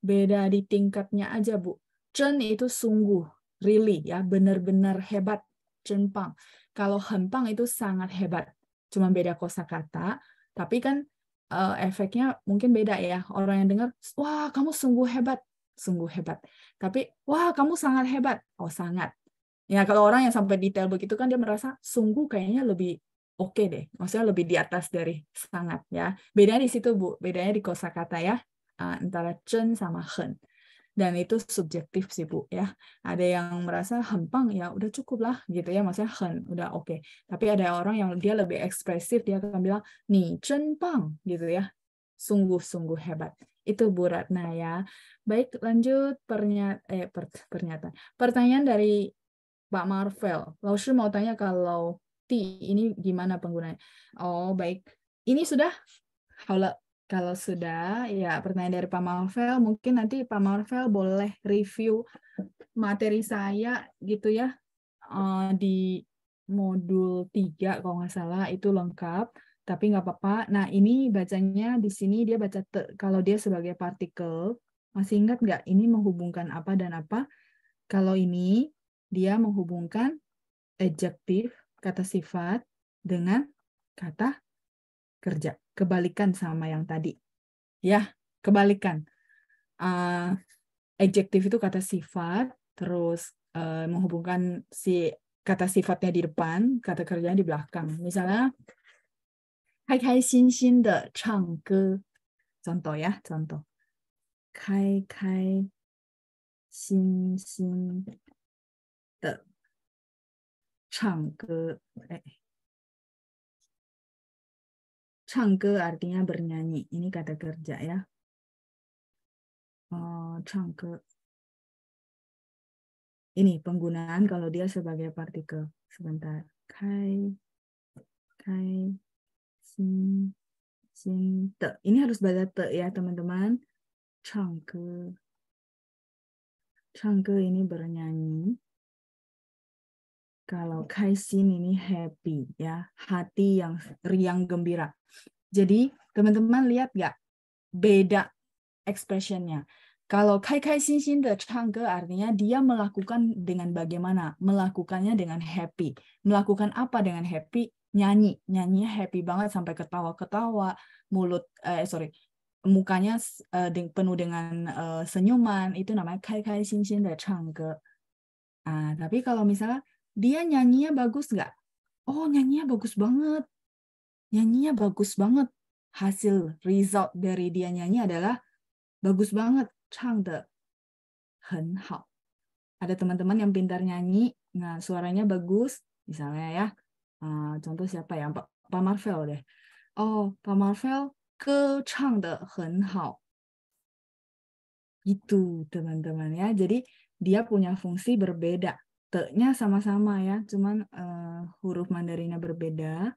Beda di tingkatnya aja, Bu. Chen itu sungguh, really ya, benar-benar hebat. cenpang. Kalau hempang itu sangat hebat. Cuma beda kosa kata, tapi kan uh, efeknya mungkin beda ya. Orang yang dengar, "Wah, kamu sungguh hebat." Sungguh hebat. Tapi, "Wah, kamu sangat hebat." Oh, sangat. Ya kalau orang yang sampai detail begitu kan dia merasa sungguh kayaknya lebih oke okay deh. Maksudnya lebih di atas dari sangat ya. Bedanya di situ Bu, bedanya di kosakata ya ah, antara chen sama hen dan itu subjektif sih bu ya ada yang merasa hempang ya udah cukup lah gitu ya maksudnya hen udah oke okay. tapi ada orang yang dia lebih ekspresif dia akan bilang nih Pang gitu ya sungguh-sungguh hebat itu bu Ratna ya baik lanjut pernyat eh per, pernyataan pertanyaan dari Pak Marvel. sih mau tanya kalau T ini gimana penggunanya? Oh, baik. Ini sudah? Kalau kalau sudah, ya pertanyaan dari Pak Marvel, mungkin nanti Pak Marvel boleh review materi saya gitu ya eh, di modul 3 kalau nggak salah itu lengkap, tapi nggak apa-apa. Nah, ini bacanya di sini dia baca kalau dia sebagai partikel. Masih ingat nggak ini menghubungkan apa dan apa? Kalau ini dia menghubungkan adjektif kata sifat dengan kata kerja. Kebalikan sama yang tadi. Ya, kebalikan. Uh, adjektif itu kata sifat, terus uh, menghubungkan si kata sifatnya di depan, kata kerjanya di belakang. Misalnya, kai kai xin xin de chang ge. Contoh ya, contoh. Kai kai xin xin 唱歌 eh artinya bernyanyi. Ini kata kerja ya. Uh, Ini penggunaan kalau dia sebagai partikel. Sebentar. Kai, kai, sin, sin, te. Ini harus baca te ya teman-teman. Chang ke ini bernyanyi. Kalau kaisin ini happy ya, hati yang riang gembira. Jadi teman-teman lihat nggak beda expressionnya. Kalau kai kai xin xin de ge artinya dia melakukan dengan bagaimana? Melakukannya dengan happy. Melakukan apa dengan happy? Nyanyi, nyanyi happy banget sampai ketawa-ketawa, mulut eh sorry, mukanya eh, penuh dengan eh, senyuman, itu namanya kai kai xin xin de ge Nah, tapi kalau misalnya dia nyanyinya bagus nggak? Oh nyanyinya bagus banget. Nyanyinya bagus banget. Hasil result dari dia nyanyi adalah bagus banget. Chang de hen hao. Ada teman-teman yang pintar nyanyi, nah suaranya bagus. Misalnya ya, uh, contoh siapa ya? Pak, pa Marvel deh. Oh, Pak Marvel ke chang de hen hao. Itu teman-teman ya. Jadi dia punya fungsi berbeda te sama-sama ya, cuman uh, huruf Mandarinnya berbeda,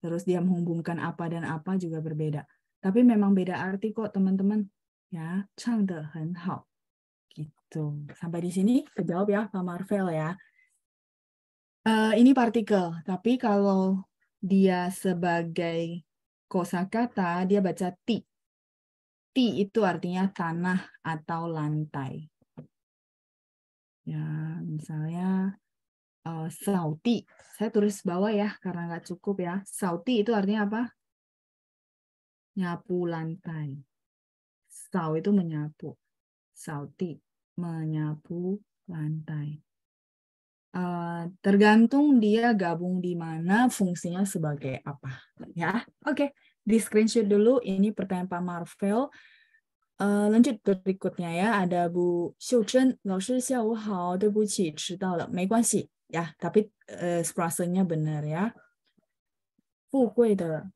terus dia menghubungkan apa dan apa juga berbeda. Tapi memang beda arti kok teman-teman. Ya, chang de hen hao. Gitu. Sampai di sini kejawab ya Pak Marvel ya. Uh, ini partikel, tapi kalau dia sebagai kosakata dia baca ti. Ti itu artinya tanah atau lantai ya misalnya uh, eh, sauti saya tulis bawah ya karena nggak cukup ya sauti itu artinya apa nyapu lantai sau itu menyapu sauti menyapu lantai uh, tergantung dia gabung di mana fungsinya sebagai apa ya oke okay. di screenshot dulu ini pertanyaan Pak Marvel lanjut ya ada bu 呃，那这个 good 呀呀，阿达布秀珍老师下午好，对不起迟到了，没关系呀。Tapi uh, rasanya benar ya，富贵的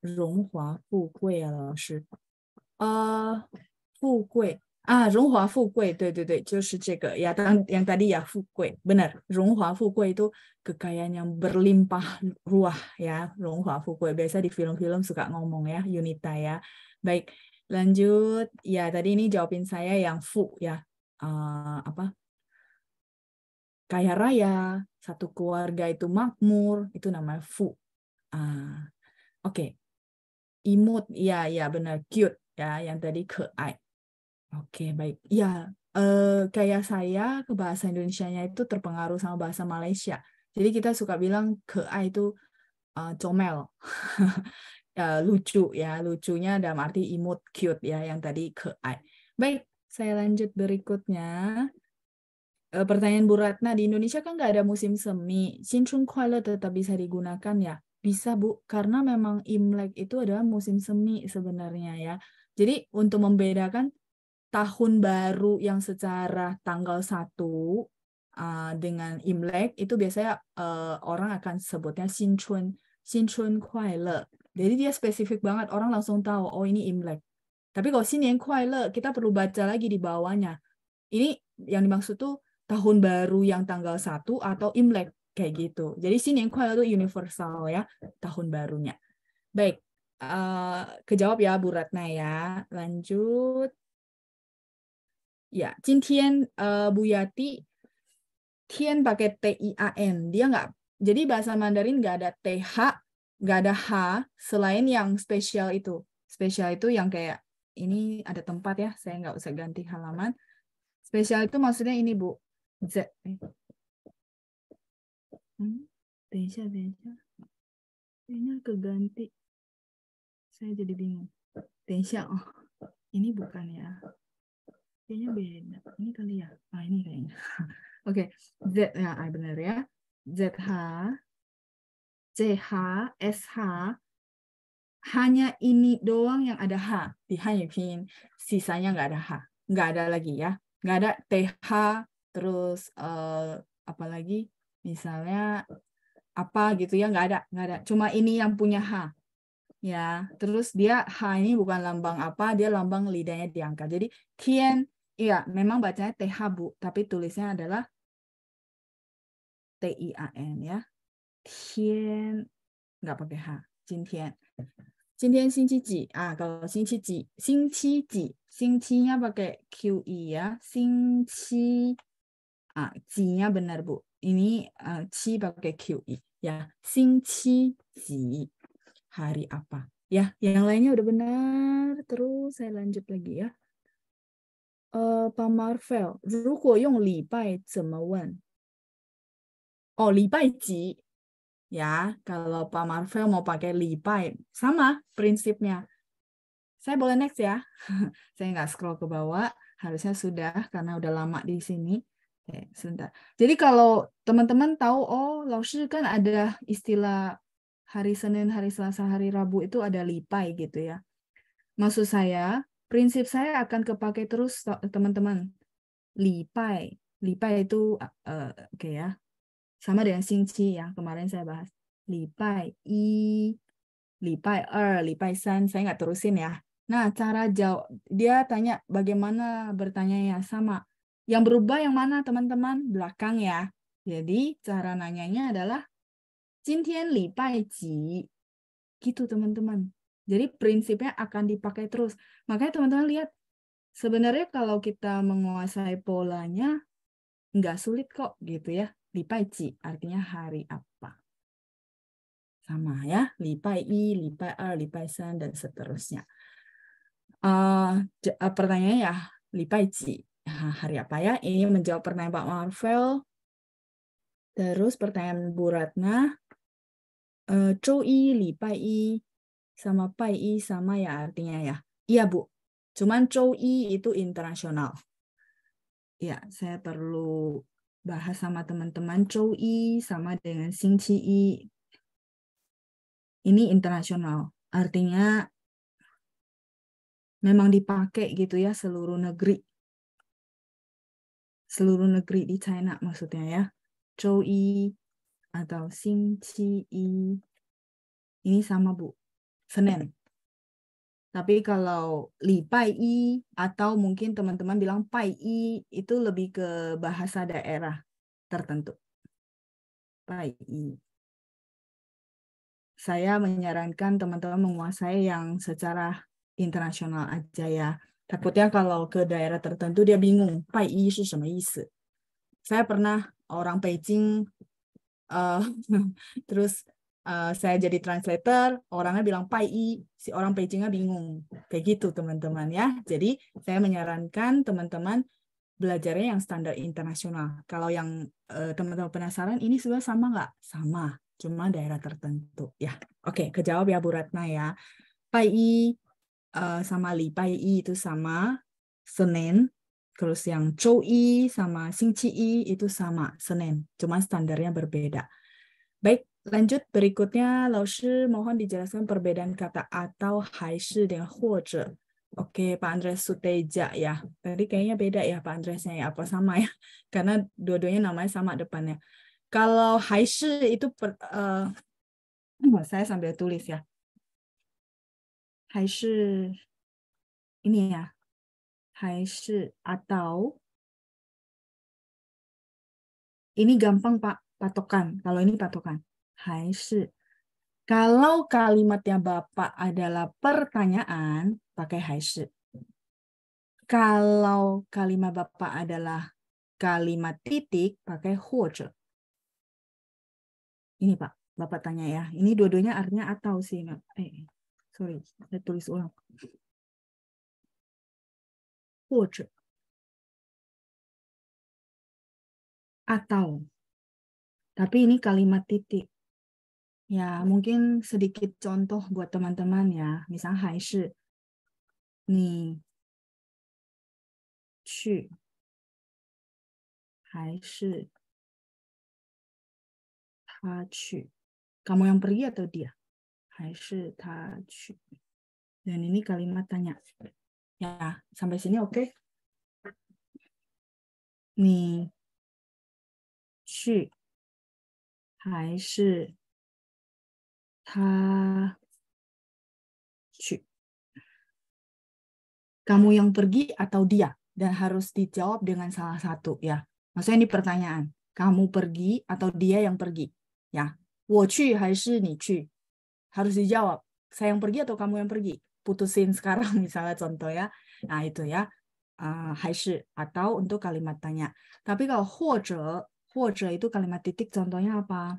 荣华富贵啊，老师，呃，富贵啊，荣华富贵，对对对，就是这个呀。当 yang tadi ya 富贵，benar，荣华富贵 itu kekayaan yang berlimpah ruah ya，荣华富贵，biasa di film-film suka ngomong ya, Yunita ya，baik。Lanjut, ya tadi ini jawabin saya yang fu ya. Uh, apa? Kaya raya, satu keluarga itu makmur, itu namanya fu. Uh, Oke. Okay. Imut, ya ya benar cute ya yang tadi ke keai. Oke, okay, baik. Ya, uh, kayak saya ke bahasa indonesia nya itu terpengaruh sama bahasa Malaysia. Jadi kita suka bilang ke keai itu uh, comel. uh, lucu ya lucunya dalam arti imut cute ya yang tadi keai baik saya lanjut berikutnya uh, pertanyaan Bu Ratna di Indonesia kan nggak ada musim semi Sinchun Kuala tetap bisa digunakan ya bisa Bu karena memang Imlek itu adalah musim semi sebenarnya ya jadi untuk membedakan tahun baru yang secara tanggal 1 uh, eh, dengan Imlek itu biasanya uh, orang akan sebutnya Xinchun Xinchun Kuai Le jadi dia spesifik banget, orang langsung tahu, oh ini Imlek. Tapi kalau sini yang kuai kita perlu baca lagi di bawahnya. Ini yang dimaksud tuh tahun baru yang tanggal 1 atau Imlek kayak gitu. Jadi sini yang kuai itu universal ya tahun barunya. Baik, uh, kejawab ya Bu Ratna ya. Lanjut. Ya, Cintian uh, eh, Bu Yati Tian pakai T I A N. Dia nggak jadi bahasa Mandarin nggak ada T H nggak ada H selain yang spesial itu. Spesial itu yang kayak ini ada tempat ya, saya nggak usah ganti halaman. Spesial itu maksudnya ini Bu. Z. Hmm, benja, benja. Kayaknya keganti. Saya jadi bingung. Tensya, oh. Ini bukan ya. Kayaknya beda. Ini kali ya. Ah, ini kayaknya. Oke. okay. Z. Ya, ah, benar ya. h Ch, SH, hanya ini doang yang ada H di Hanyupin, ya, sisanya nggak ada H, nggak ada lagi ya, nggak ada TH, terus uh, lagi, misalnya apa gitu ya nggak ada nggak ada cuma ini yang punya H ya terus dia H ini bukan lambang apa dia lambang lidahnya diangkat jadi tian, iya memang bacanya TH bu tapi tulisnya adalah T I A N ya 天 nggak ah, pakai h. Jintian. Jintian 星期几啊？kalau 星期几，星期几，星期 nya pakai QE ya. Sinci ah, ji benar bu. Ini uh, ci ya. Sinci ji hari apa? Ya, yang lainnya udah benar. Terus saya lanjut lagi ya. 呃，把 Marvel，如果用礼拜怎么问？哦，礼拜几？ya kalau Pak Marvel mau pakai lipai ya, sama prinsipnya saya boleh next ya saya nggak scroll ke bawah harusnya sudah karena udah lama di sini Oke, sebentar jadi kalau teman-teman tahu oh Laoshi kan ada istilah hari Senin hari Selasa hari Rabu itu ada lipai gitu ya maksud saya prinsip saya akan kepake terus teman-teman lipai lipai itu uh, oke okay ya sama dengan Qi ya kemarin saya bahas. Lipai i, lipai er, lipai san, saya nggak terusin ya. Nah, cara jawab, dia tanya bagaimana bertanya ya sama. Yang berubah yang mana teman-teman? Belakang ya. Jadi, cara nanyanya adalah Jintian lipai ji. Gitu teman-teman. Jadi prinsipnya akan dipakai terus. Makanya teman-teman lihat, sebenarnya kalau kita menguasai polanya, nggak sulit kok gitu ya. Lipai lipaici artinya hari apa. Sama ya, lipai i, lipai er, lipai san, dan seterusnya. Uh, pertanyaannya ya, Lipai lipaici hari apa ya? Ini menjawab pertanyaan Pak Marvel. Terus pertanyaan Bu Ratna, uh, eh, i, lipai i, sama pai i, sama ya artinya ya. Iya Bu, cuman Chou i itu internasional. Ya, saya perlu bahas sama teman-teman Chou Yi sama dengan Yi ini internasional artinya memang dipakai gitu ya seluruh negeri seluruh negeri di China maksudnya ya Chou Yi atau Yi ini sama Bu Senin tapi kalau li pai i atau mungkin teman-teman bilang pai i itu lebih ke bahasa daerah tertentu. Pai i. Saya menyarankan teman-teman menguasai yang secara internasional aja ya. Takutnya kalau ke daerah tertentu dia bingung, pai i itu sama isi. Saya pernah orang Beijing uh, eh, terus Eh, saya jadi translator, orangnya bilang pai, si orang Beijingnya bingung. Kayak gitu teman-teman ya. Jadi saya menyarankan teman-teman belajarnya yang standar internasional. Kalau yang eh, teman-teman uh, penasaran, ini sudah sama nggak? Sama, cuma daerah tertentu. Ya, oke, okay, kejawab ya Bu Ratna ya. Pai uh, sama Li Pai itu sama Senin, terus yang Chou I sama Sing Chi I itu sama Senin, cuma standarnya berbeda. Baik, Lanjut berikutnya, Laoshi mohon dijelaskan perbedaan kata atau shi dengan huoze. Oke, Pak Andres Suteja ya. Tadi kayaknya beda ya Pak Andresnya ya, apa sama ya? Karena dua-duanya namanya sama depannya. Kalau shi itu per, uh, saya sambil tulis ya. shi ini ya. shi atau ini gampang Pak patokan. Kalau ini patokan. Hai Kalau kalimatnya Bapak adalah pertanyaan, pakai hai si. Kalau kalimat Bapak adalah kalimat titik, pakai huo Ini Pak, Bapak tanya ya. Ini dua-duanya artinya atau sih. Eh, sorry, saya tulis ulang. Huo Atau. Tapi ini kalimat titik Ya, mungkin sedikit contoh buat teman-teman ya. misalnya, hai shi, ni qu, hai shi, ta qu. Kamu yang pergi atau dia? Hai shi ta qu. Dan ini kalimat tanya. Ya, sampai sini oke? Okay? Ni qu, hai shi, 他去 kamu yang pergi atau dia dan harus dijawab dengan salah satu ya maksudnya ini pertanyaan kamu pergi atau dia yang pergi ya 我去还是你去 harus dijawab saya yang pergi atau kamu yang pergi putusin sekarang misalnya contoh ya nah itu ya uh, atau untuk kalimat tanya tapi kalau 或者或者 itu kalimat titik contohnya apa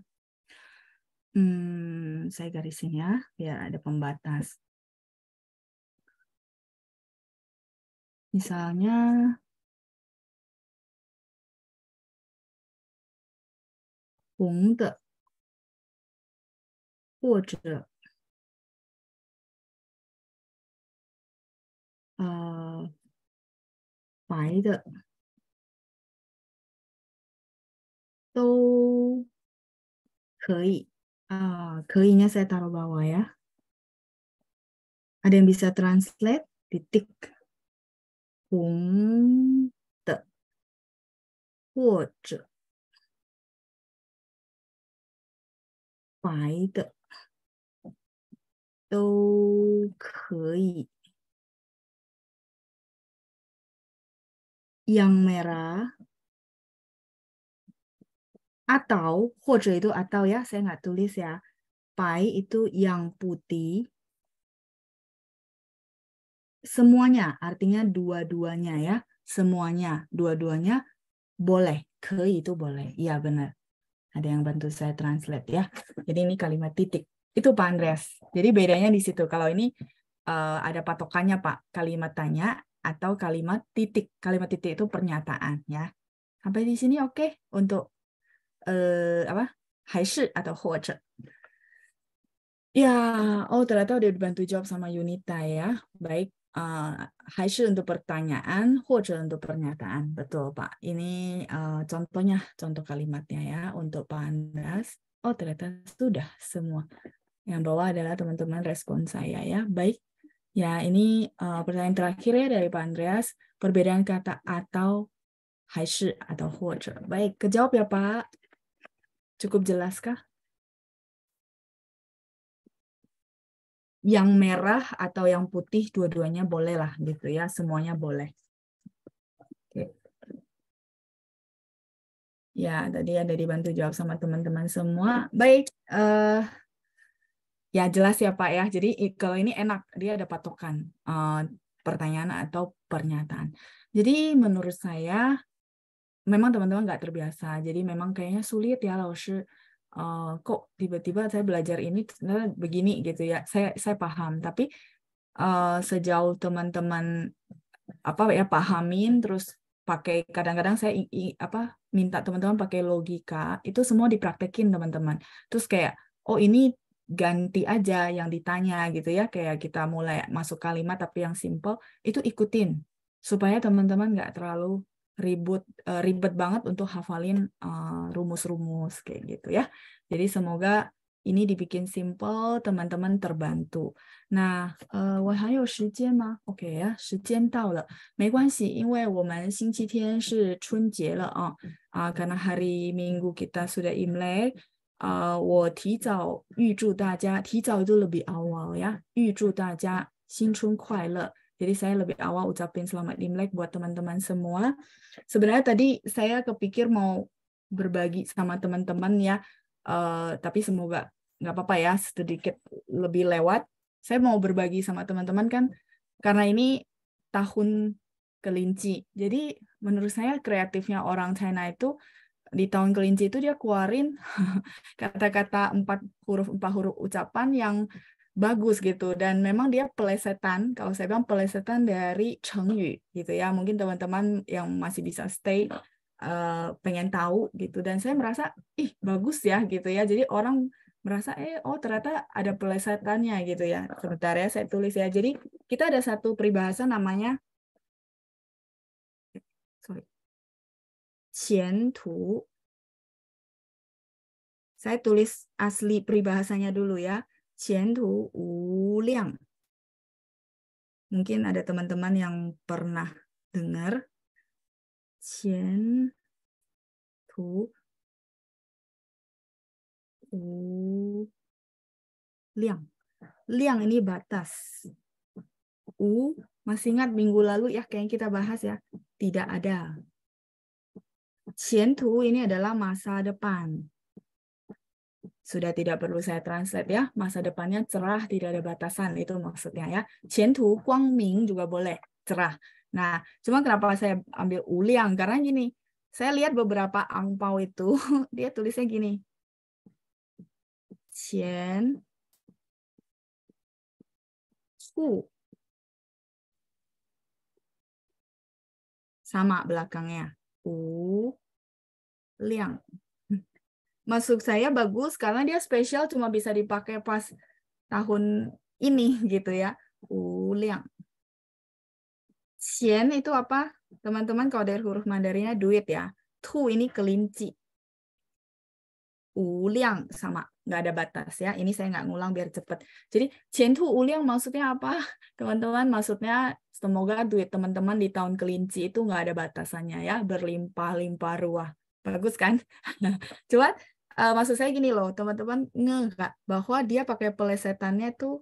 Hmm, saya garisin ya, biar ada pembatas. Misalnya, Hong de, 或者呃白的都可以。Uh, saya taruh bawah ya. Ada yang bisa translate? Titik. Hong Te. Wo Bai de. Dou Yang merah, atau, hojo itu atau ya, saya nggak tulis ya. Pai itu yang putih. Semuanya, artinya dua-duanya ya. Semuanya, dua-duanya boleh. Ke itu boleh. Iya benar. Ada yang bantu saya translate ya. Jadi ini kalimat titik. Itu Pak Andreas. Jadi bedanya di situ. Kalau ini uh, ada patokannya Pak. Kalimat tanya atau kalimat titik. Kalimat titik itu pernyataan ya. Sampai di sini oke okay. untuk eh apa? atau Hoja. Ya, oh ternyata udah dibantu jawab sama Yunita ya. Baik, uh, untuk pertanyaan, Hoja untuk pernyataan. Betul Pak, ini contohnya, contoh kalimatnya ya untuk Pak Andras. Oh ternyata sudah semua. Yang bawah adalah teman-teman respon saya ya. Baik, ya ini pertanyaan terakhir ya dari Pak Andreas. Perbedaan kata atau Haishu atau Hoja. Baik, kejawab ya Pak. Cukup jelas kah? Yang merah atau yang putih dua-duanya boleh lah gitu ya, semuanya boleh. Oke. Ya, tadi ada dibantu jawab sama teman-teman semua. Baik, uh, ya jelas ya Pak ya. Jadi kalau ini enak, dia ada patokan. Uh, pertanyaan atau pernyataan. Jadi menurut saya memang teman-teman nggak terbiasa jadi memang kayaknya sulit ya loh eh, uh, kok tiba-tiba saya belajar ini ternyata begini gitu ya saya saya paham tapi uh, sejauh teman-teman apa ya pahamin terus pakai kadang-kadang saya i, apa minta teman-teman pakai logika itu semua dipraktekin teman-teman terus kayak oh ini ganti aja yang ditanya gitu ya kayak kita mulai masuk kalimat tapi yang simple itu ikutin supaya teman-teman nggak terlalu ribut eh, ribet banget untuk hafalin eh, rumus-rumus kayak gitu ya. Jadi semoga ini dibikin simple, teman-teman terbantu. Nah, ya, uh, karena hari Minggu kita sudah Imlek itu lebih awal ya, 预祝大家新春快乐。jadi saya lebih awal ucapin selamat Imlek buat teman-teman semua. Sebenarnya tadi saya kepikir mau berbagi sama teman-teman ya, uh, tapi semoga nggak apa-apa ya sedikit lebih lewat. Saya mau berbagi sama teman-teman kan karena ini tahun kelinci. Jadi menurut saya kreatifnya orang China itu di tahun kelinci itu dia keluarin kata-kata empat huruf empat huruf ucapan yang bagus gitu dan memang dia pelesetan kalau saya bilang pelesetan dari Chengyu gitu ya mungkin teman-teman yang masih bisa stay uh, pengen tahu gitu dan saya merasa ih bagus ya gitu ya jadi orang merasa eh oh ternyata ada pelesetannya gitu ya sebentar ya saya tulis ya jadi kita ada satu peribahasa namanya sorry Qian tu saya tulis asli peribahasanya dulu ya 前途无量。Mungkin ada teman-teman yang pernah dengar Qian Tu Wu Liang. Liang ini batas. Wu masih ingat minggu lalu ya kayaknya kita bahas ya. Tidak ada. Qian Tu ini adalah masa depan sudah tidak perlu saya translate ya. Masa depannya cerah, tidak ada batasan itu maksudnya ya. tu Guang Ming juga boleh cerah. Nah, cuma kenapa saya ambil uliang karena gini, saya lihat beberapa angpau itu dia tulisnya gini. Qian tu. sama belakangnya. U liang masuk saya bagus karena dia spesial cuma bisa dipakai pas tahun ini gitu ya. Uliang. Xian itu apa? Teman-teman kalau dari huruf Mandarinnya duit ya. Tu ini kelinci. Uliang sama nggak ada batas ya. Ini saya nggak ngulang biar cepet. Jadi chen tu uliang maksudnya apa? Teman-teman maksudnya semoga duit teman-teman di tahun kelinci itu nggak ada batasannya ya. Berlimpah-limpah ruah. Bagus kan? Cuman uh, maksud saya gini loh, teman-teman nggak bahwa dia pakai pelesetannya tuh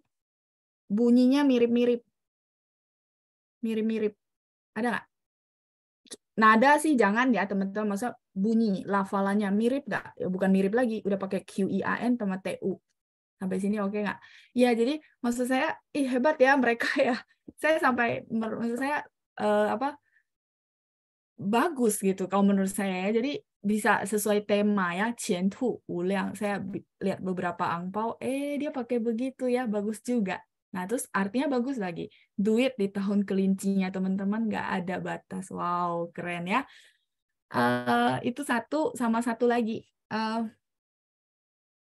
bunyinya mirip-mirip, mirip-mirip, ada nggak? Nada sih jangan ya teman-teman, masa bunyi lafalannya mirip nggak? Ya, bukan mirip lagi, udah pakai q i a n sama t u Sampai sini oke okay nggak? Ya jadi maksud saya, ih hebat ya mereka ya. Saya sampai maksud saya uh, apa? bagus gitu kalau menurut saya ya. Jadi bisa sesuai tema ya Cien Tu Wu saya lihat beberapa angpau eh dia pakai begitu ya bagus juga nah terus artinya bagus lagi duit di tahun kelincinya teman-teman nggak ada batas wow keren ya uh, itu satu sama satu lagi uh,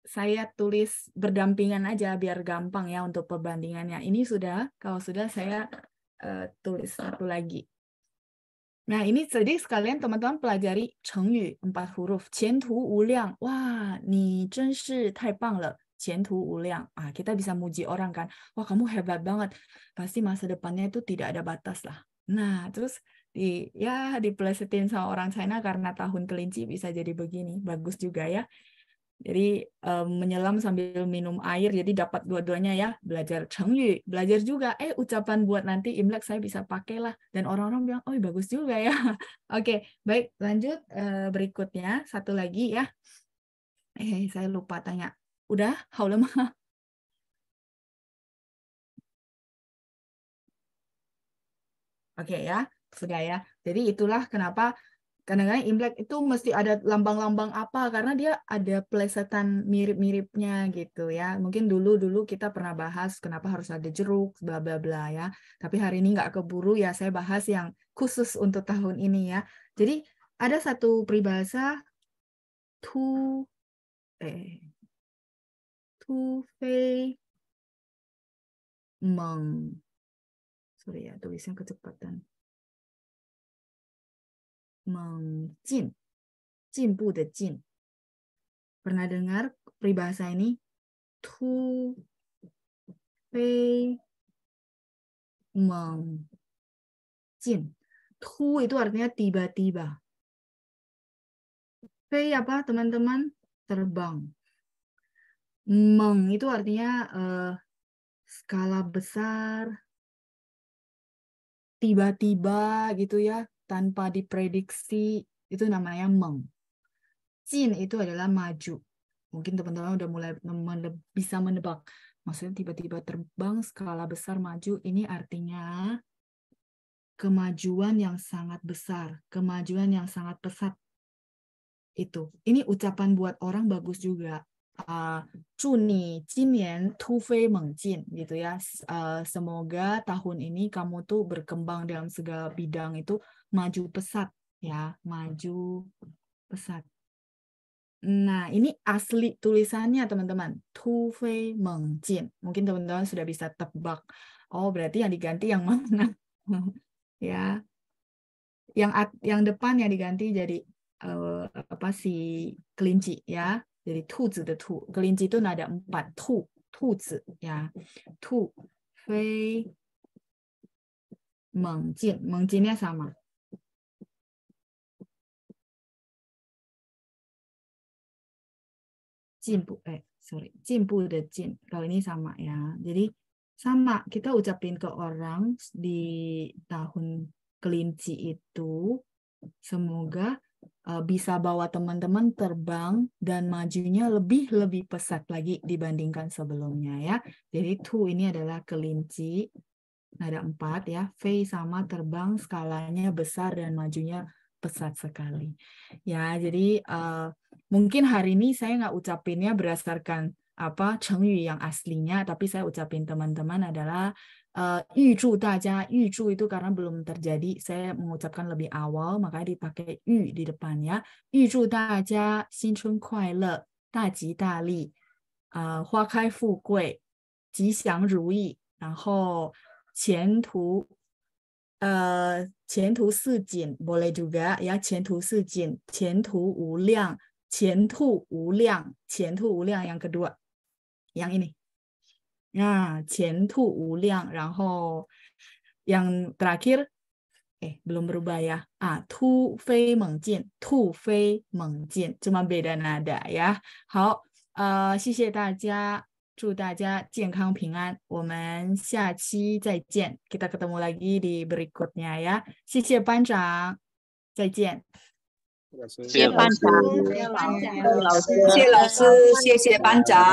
saya tulis berdampingan aja biar gampang ya untuk perbandingannya ini sudah kalau sudah saya uh, tulis satu lagi Nah ini jadi sekalian teman-teman pelajari cengyu empat huruf. Cientu liang. Wah, ni zhen shi tai bang le. Cientu liang. Ah, kita bisa muji orang kan. Wah, kamu hebat banget. Pasti masa depannya itu tidak ada batas lah. Nah, terus di ya dipelesetin sama orang China karena tahun kelinci bisa jadi begini. Bagus juga ya. Jadi um, menyelam sambil minum air, jadi dapat dua-duanya ya, belajar cengyu, belajar juga, eh ucapan buat nanti Imlek saya bisa pakai lah. Dan orang-orang bilang, oh iya, bagus juga ya. Oke, okay, baik lanjut uh, berikutnya, satu lagi ya. Eh, saya lupa tanya. Udah, How lemah. Oke okay, ya, sudah ya. Jadi itulah kenapa kadang-kadang Imlek itu mesti ada lambang-lambang apa karena dia ada pelesetan mirip-miripnya gitu ya. Mungkin dulu-dulu kita pernah bahas kenapa harus ada jeruk bla bla bla ya. Tapi hari ini nggak keburu ya saya bahas yang khusus untuk tahun ini ya. Jadi ada satu peribahasa tu eh tu fei meng sorry ya tulisnya kecepatan pernah dengar peribahasa ini? Tu pei mengcin. Tu itu artinya tiba-tiba. Pei apa teman-teman? Terbang. Meng itu artinya uh, skala besar, tiba-tiba gitu ya tanpa diprediksi itu namanya meng. Jin itu adalah maju. Mungkin teman-teman udah mulai bisa menebak. Maksudnya tiba-tiba terbang skala besar maju ini artinya kemajuan yang sangat besar, kemajuan yang sangat pesat. Itu. Ini ucapan buat orang bagus juga. Ah, tufei mengjin, gitu ya. Uh, semoga tahun ini kamu tuh berkembang dalam segala bidang itu maju pesat ya, maju pesat. Nah, ini asli tulisannya teman-teman. Tu Fei Meng Jin. Mungkin teman-teman sudah bisa tebak. Oh, berarti yang diganti yang mana? ya. Yang yang depan yang diganti jadi uh, apa si kelinci ya. Jadi tu zi de tu. Kelinci itu nada empat. Tu, tu zi ya. Tu Fei Meng Jin. Meng Jinnya sama. 进步 eh sorry 进步的进 kalau ini sama ya jadi sama kita ucapin ke orang di tahun kelinci itu semoga uh, bisa bawa teman-teman terbang dan majunya lebih lebih pesat lagi dibandingkan sebelumnya ya. Jadi tuh ini adalah kelinci ada empat ya. V sama terbang skalanya besar dan majunya pesat sekali. Ya, jadi uh, mungkin hari ini saya nggak ucapinnya berdasarkan apa cengyu yang aslinya, tapi saya ucapin teman-teman adalah uh, eh, taja, daja, yuju itu karena belum terjadi, saya mengucapkan lebih awal, makanya dipakai yu di depannya. Yuju taja, xin chun kuai le, da ji da li, uh, eh, hua kai fu gui, 吉祥如意，然后前途呃前途似锦 boleh juga ya yang kedua yang ini nah 前途无量然后 yang terakhir berubah ya cuma beda nada ya, 好,呃,谢谢大家。祝大家健康平安，我们下期再见。kita ketemu lagi di berikutnya ya，谢谢班长，再见。谢谢班长，谢谢老师，谢谢老师，谢谢班长。